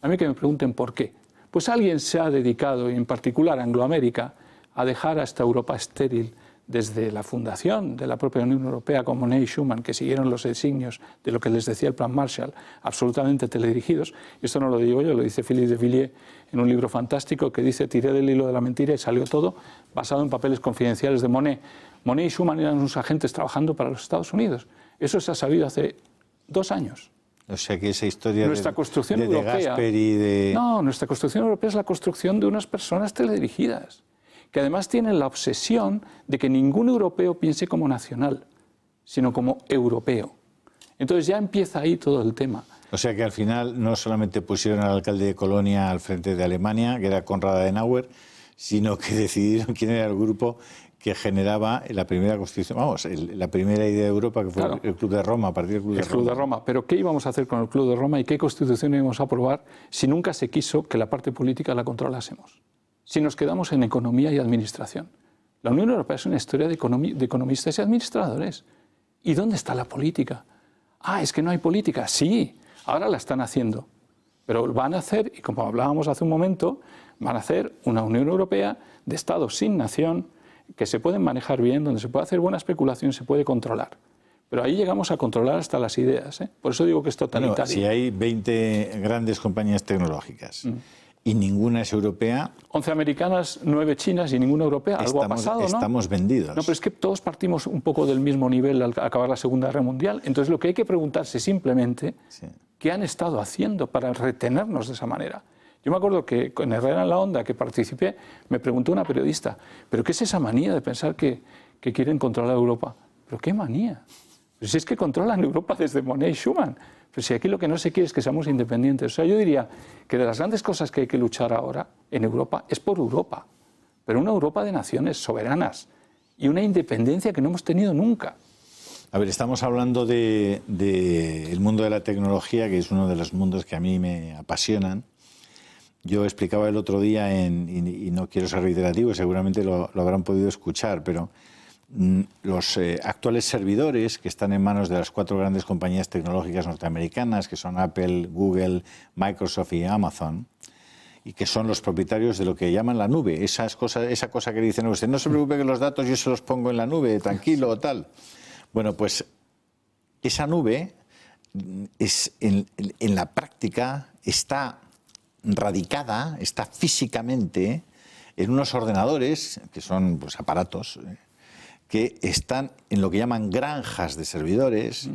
A mí que me pregunten por qué. Pues alguien se ha dedicado, y en particular Angloamérica, a dejar a esta Europa estéril desde la fundación de la propia Unión Europea, con Monet y Schuman, que siguieron los designios de lo que les decía el Plan Marshall, absolutamente teledirigidos. Esto no lo digo yo, lo dice Philippe de Villiers en un libro fantástico que dice Tiré del hilo de la mentira y salió todo basado en papeles confidenciales de Monet. Monet y Schuman eran unos agentes trabajando para los Estados Unidos. Eso se ha sabido hace dos años. O sea que esa historia nuestra construcción europea, de de... No, nuestra construcción europea es la construcción de unas personas teledirigidas que además tienen la obsesión de que ningún europeo piense como nacional, sino como europeo. Entonces ya empieza ahí todo el tema. O sea que al final no solamente pusieron al alcalde de Colonia al frente de Alemania, que era Konrad Adenauer, sino que decidieron quién era el grupo que generaba la primera constitución, vamos, la primera idea de Europa, que fue el Club de Roma, a partir del Club el Club de Roma. Pero ¿qué íbamos a hacer con el Club de Roma y qué constitución íbamos a aprobar si nunca se quiso que la parte política la controlásemos? si nos quedamos en economía y administración. La Unión Europea es una historia de, economistas y administradores. ¿Y dónde está la política? Ah, es que no hay política. Sí, ahora la están haciendo. Pero van a hacer, y como hablábamos hace un momento, van a hacer una Unión Europea de Estados sin nación, que se pueden manejar bien, donde se puede hacer buena especulación, se puede controlar. Pero ahí llegamos a controlar hasta las ideas. ¿eh? Por eso digo que es totalitario. si hay 20 grandes compañías tecnológicas. Mm y ninguna es europea. 11 americanas, 9 chinas y ninguna europea. Algo ha pasado, ¿no? Estamos vendidos. No, pero es que todos partimos un poco del mismo nivel al acabar la Segunda Guerra Mundial. Entonces lo que hay que preguntarse simplemente, ¿qué han estado haciendo para retenernos de esa manera? Yo me acuerdo que en Herrera en la Onda, que participé, me preguntó una periodista, ¿pero qué es esa manía de pensar que, quieren controlar Europa? ¿Pero qué manía? Pues es que controlan Europa desde Monet y Schuman. Pero si aquí lo que no se quiere es que seamos independientes. O sea, yo diría que de las grandes cosas que hay que luchar ahora en Europa es por Europa, pero una Europa de naciones soberanas y una independencia que no hemos tenido nunca. A ver, estamos hablando del de, mundo de la tecnología, que es uno de los mundos que a mí me apasionan. Yo explicaba el otro día, y, no quiero ser reiterativo, seguramente lo, lo habrán podido escuchar, pero Mm, los eh, actuales servidores que están en manos de las cuatro grandes compañías tecnológicas norteamericanas, que son Apple, Google, Microsoft y Amazon, y que son los propietarios de lo que llaman la nube, esas cosas, esa cosa que dicen usted, no se preocupe que los datos yo se los pongo en la nube, tranquilo o tal. Bueno, pues esa nube mm, es en, en la práctica está radicada, está físicamente en unos ordenadores, que son pues, aparatos eh, que están en lo que llaman granjas de servidores,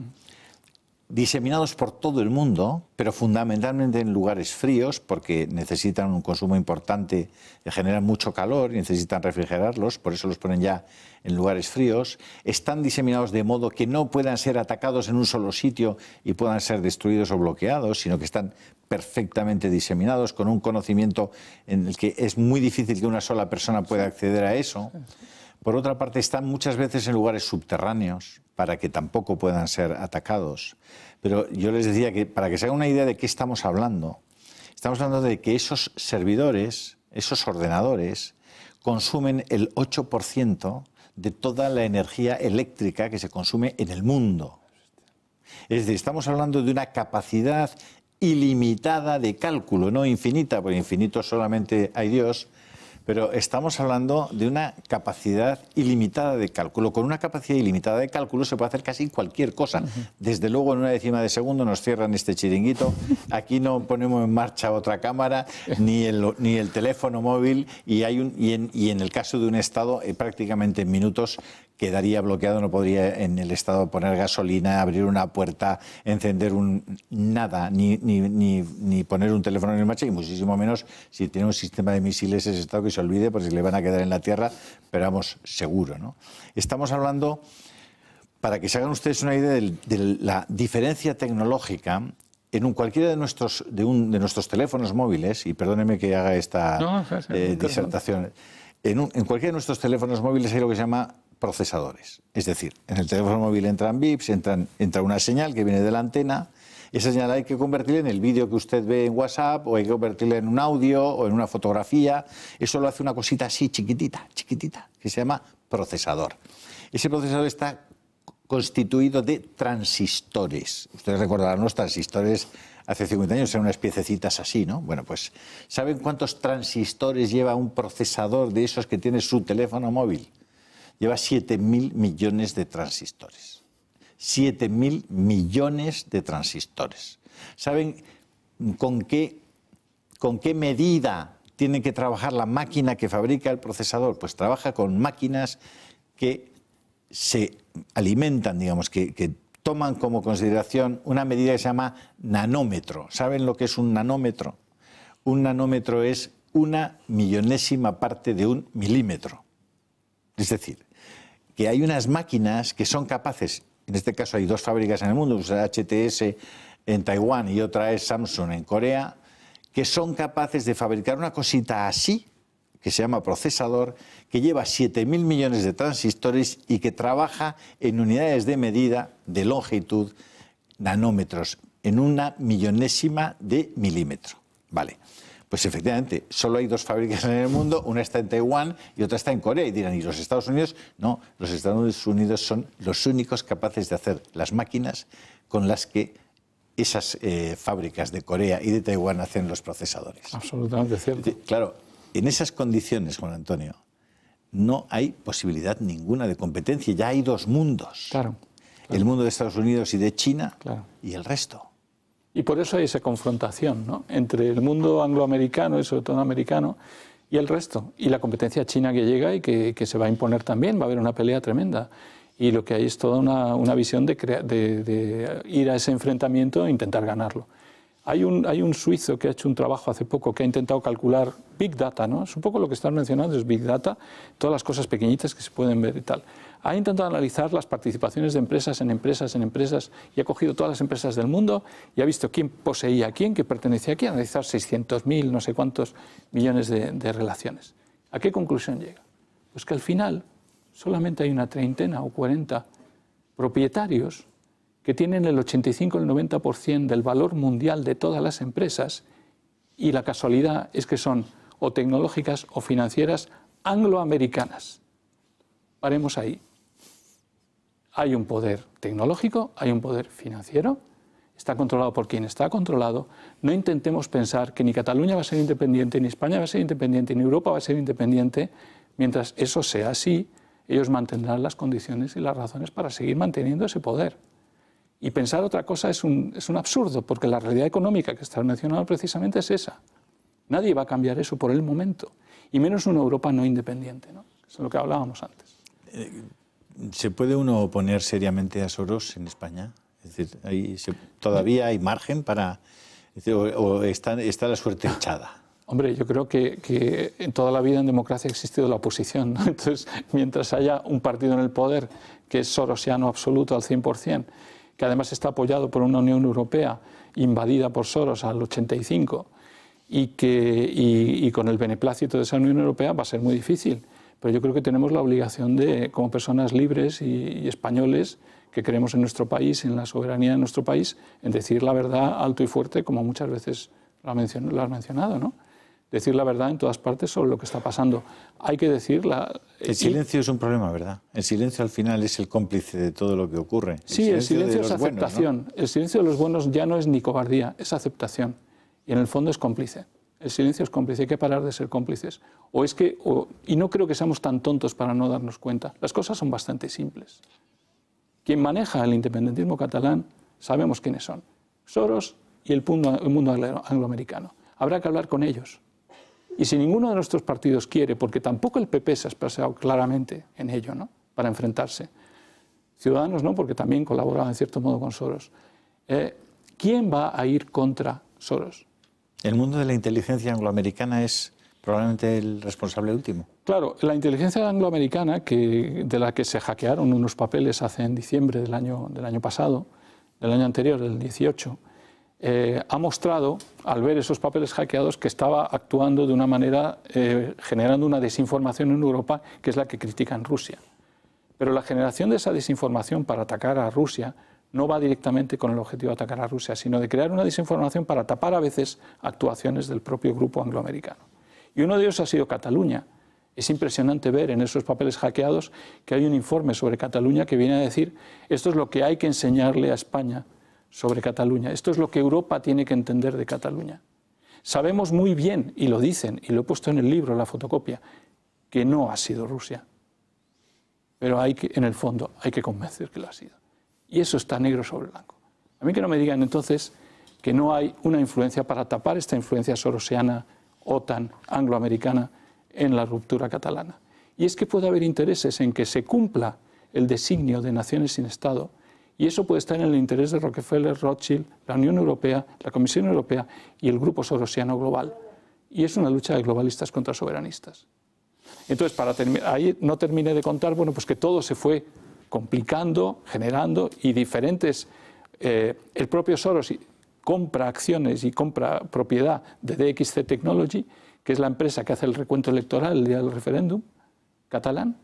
diseminados por todo el mundo, pero fundamentalmente en lugares fríos, porque necesitan un consumo importante, generan mucho calor y necesitan refrigerarlos, por eso los ponen ya en lugares fríos. Están diseminados de modo que no puedan ser atacados en un solo sitio y puedan ser destruidos o bloqueados, sino que están perfectamente diseminados, con un conocimiento en el que es muy difícil que una sola persona pueda acceder a eso. Por otra parte, están muchas veces en lugares subterráneos para que tampoco puedan ser atacados. Pero yo les decía que para que se haga una idea de qué estamos hablando, estamos hablando de que esos servidores, esos ordenadores, consumen el 8% de toda la energía eléctrica que se consume en el mundo. Es decir, estamos hablando de una capacidad ilimitada de cálculo, no infinita, porque infinito solamente hay Dios, pero estamos hablando de una capacidad ilimitada de cálculo. Con una capacidad ilimitada de cálculo se puede hacer casi cualquier cosa. Desde luego, en una décima de segundo nos cierran este chiringuito. Aquí no ponemos en marcha otra cámara, ni el, ni el teléfono móvil, y, hay y, en, y en el caso de un Estado, eh, prácticamente en minutos quedaría bloqueado, no podría en el Estado poner gasolina, abrir una puerta, encender un nada, ni, ni, ni, ni poner un teléfono en marcha, y muchísimo menos si tiene un sistema de misiles ese Estado que se olvide, porque si le van a quedar en la tierra, pero vamos, seguro. ¿no? Estamos hablando, para que se hagan ustedes una idea de, la diferencia tecnológica en un cualquiera de nuestros, de, un, de nuestros teléfonos móviles, y perdóneme que haga esta eh, disertación, en, cualquiera de nuestros teléfonos móviles hay lo que se llama procesadores. Es decir, en el teléfono móvil entran VIPs, entran, entra una señal que viene de la antena, esa señal hay que convertirla en el vídeo que usted ve en WhatsApp o hay que convertirla en un audio o en una fotografía. Eso lo hace una cosita así chiquitita, chiquitita, que se llama procesador. Ese procesador está constituido de transistores. Ustedes recordarán los transistores hace 50 años eran unas piececitas así, ¿no? Bueno, pues ¿saben cuántos transistores lleva un procesador de esos que tiene su teléfono móvil? Lleva 7.000 millones de transistores. 7.000 millones de transistores. ¿Saben con qué, medida tiene que trabajar la máquina que fabrica el procesador? Pues trabaja con máquinas que se alimentan, digamos, que toman como consideración una medida que se llama nanómetro. ¿Saben lo que es un nanómetro? Un nanómetro es una millonésima parte de un milímetro. Es decir, que hay unas máquinas que son capaces en este caso hay dos fábricas en el mundo, HTS en Taiwán y otra es Samsung en Corea, que son capaces de fabricar una cosita así, que se llama procesador, que lleva 7.000 millones de transistores y que trabaja en unidades de medida de longitud nanómetros, en una millonésima de milímetro. Vale. Pues efectivamente, solo hay dos fábricas en el mundo, una está en Taiwán y otra está en Corea. Y dirán, ¿y los Estados Unidos? No, los Estados Unidos son los únicos capaces de hacer las máquinas con las que esas eh, fábricas de Corea y de Taiwán hacen los procesadores. Absolutamente cierto. Claro, en esas condiciones, Juan Antonio, no hay posibilidad ninguna de competencia. Ya hay dos mundos. Claro. El mundo de Estados Unidos y de China y el resto. Y por eso hay esa confrontación ¿no? entre el mundo angloamericano y sobre todo americano y el resto. Y la competencia china que llega y que, se va a imponer también, va a haber una pelea tremenda. Y lo que hay es toda una, visión de, ir a ese enfrentamiento e intentar ganarlo. Hay un, un suizo que ha hecho un trabajo hace poco que ha intentado calcular Big Data, ¿no? Es un poco lo que están mencionando, es Big Data, todas las cosas pequeñitas que se pueden ver y tal ha intentado analizar las participaciones de empresas en empresas en empresas y ha cogido todas las empresas del mundo y ha visto quién poseía a quién, qué pertenecía a quién, ha analizado 600.000, no sé cuántos millones de, relaciones. ¿A qué conclusión llega? Pues que al final solamente hay una treintena o cuarenta propietarios que tienen el 85 o el 90% del valor mundial de todas las empresas y la casualidad es que son o tecnológicas o financieras angloamericanas. Paremos ahí. Hay un poder tecnológico, hay un poder financiero, está controlado por quien está controlado. No intentemos pensar que ni Cataluña va a ser independiente, ni España va a ser independiente, ni Europa va a ser independiente. Mientras eso sea así, ellos mantendrán las condiciones y las razones para seguir manteniendo ese poder. Y pensar otra cosa es un, es un absurdo, porque la realidad económica que está mencionando precisamente es esa. Nadie va a cambiar eso por el momento, y menos una Europa no independiente, ¿no? Eso es lo que hablábamos antes. Eh, ¿Se puede uno oponer seriamente a Soros en España? Es decir, ¿todavía hay margen para...? o, está, está, la suerte echada? Hombre, yo creo que, que, en toda la vida en democracia ha existido la oposición. ¿no? Entonces, mientras haya un partido en el poder que es sorosiano absoluto al 100%, que además está apoyado por una Unión Europea invadida por Soros al 85%, y, que, y con el beneplácito de esa Unión Europea va a ser muy difícil pero yo creo que tenemos la obligación de, como personas libres y, españoles que creemos en nuestro país, en la soberanía de nuestro país, en decir la verdad alto y fuerte, como muchas veces lo has mencionado, ¿no? Decir la verdad en todas partes sobre lo que está pasando. Hay que decirla. Eh, el silencio es un problema, ¿verdad? El silencio al final es el cómplice de todo lo que ocurre. sí, el silencio, es aceptación. El silencio de los buenos ya no es ni cobardía, es aceptación. Y en el fondo es cómplice. El silencio es cómplice, hay que parar de ser cómplices. O es que, y no creo que seamos tan tontos para no darnos cuenta. Las cosas son bastante simples. Quien maneja el independentismo catalán, sabemos quiénes son. Soros y el, mundo, angloamericano. Habrá que hablar con ellos. Y si ninguno de nuestros partidos quiere, porque tampoco el PP se ha expresado claramente en ello, ¿no? para enfrentarse. Ciudadanos no, porque también colaboraba en cierto modo con Soros. Eh, ¿Quién va a ir contra Soros? El mundo de la inteligencia angloamericana es probablemente el responsable último. Claro, la inteligencia angloamericana, de la que se hackearon unos papeles hace en diciembre del año, del año pasado, del año anterior, del 18, eh, ha mostrado, al ver esos papeles hackeados, que estaba actuando de una manera, eh, generando una desinformación en Europa, que es la que critican Rusia. Pero la generación de esa desinformación para atacar a Rusia no va directamente con el objetivo de atacar a Rusia, sino de crear una desinformación para tapar a veces actuaciones del propio grupo angloamericano. Y uno de ellos ha sido Cataluña. Es impresionante ver en esos papeles hackeados que hay un informe sobre Cataluña que viene a decir esto es lo que hay que enseñarle a España sobre Cataluña, esto es lo que Europa tiene que entender de Cataluña. Sabemos muy bien, y lo dicen, y lo he puesto en el libro, la fotocopia, que no ha sido Rusia. Pero hay que, en el fondo hay que convencer que lo ha sido. Y eso está negro sobre blanco. A mí que no me digan entonces que no hay una influencia para tapar esta influencia sorosiana, OTAN, angloamericana en la ruptura catalana. Y es que puede haber intereses en que se cumpla el designio de naciones sin Estado, y eso puede estar en el interés de Rockefeller, Rothschild, la Unión Europea, la Comisión Europea y el Grupo Sorosiano Global. Y es una lucha de globalistas contra soberanistas. Entonces, para ahí no terminé de contar, bueno, pues que todo se fue complicando, generando y diferentes. Eh, el propio Soros compra acciones y compra propiedad de DXC Technology, que es la empresa que hace el recuento electoral el día del referéndum catalán.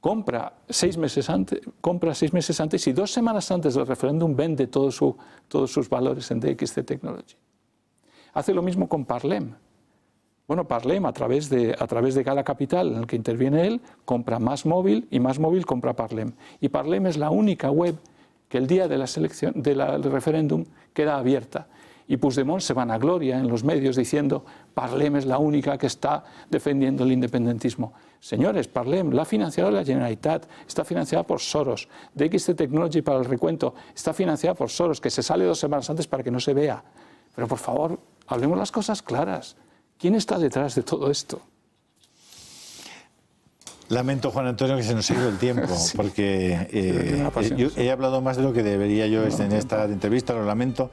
Compra seis, meses antes, compra seis meses antes y dos semanas antes del referéndum vende todos sus valores en DXC Technology. Hace lo mismo con Parlem. Bueno, Parlem, a través, de, a través de Gala Capital, en el que interviene él, compra Más Móvil y Más Móvil compra Parlem. Y Parlem es la única web que el día de la selección, del referéndum queda abierta. Y Puigdemont se van a gloria en los medios diciendo Parlem es la única que está defendiendo el independentismo. Señores, Parlem la ha financiado la Generalitat, está financiada por Soros. DXT Technology para el recuento está financiada por Soros, que se sale dos semanas antes para que no se vea. Pero por favor, hablemos las cosas claras. ¿Quién está detrás de todo esto? Lamento, Juan Antonio, que se nos ha ido el tiempo, porque eh, he hablado más de lo que debería yo en esta entrevista, lo lamento,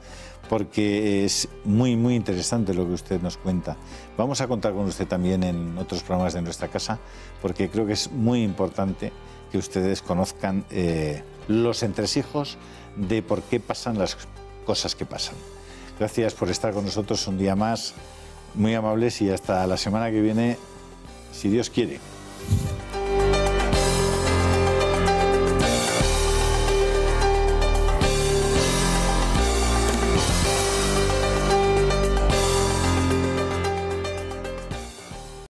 porque es muy, muy interesante lo que usted nos cuenta. Vamos a contar con usted también en otros programas de nuestra casa, porque creo que es muy importante que ustedes conozcan eh, los entresijos de por qué pasan las cosas que pasan. Gracias por estar con nosotros un día más muy amables y hasta la semana que viene, si Dios quiere.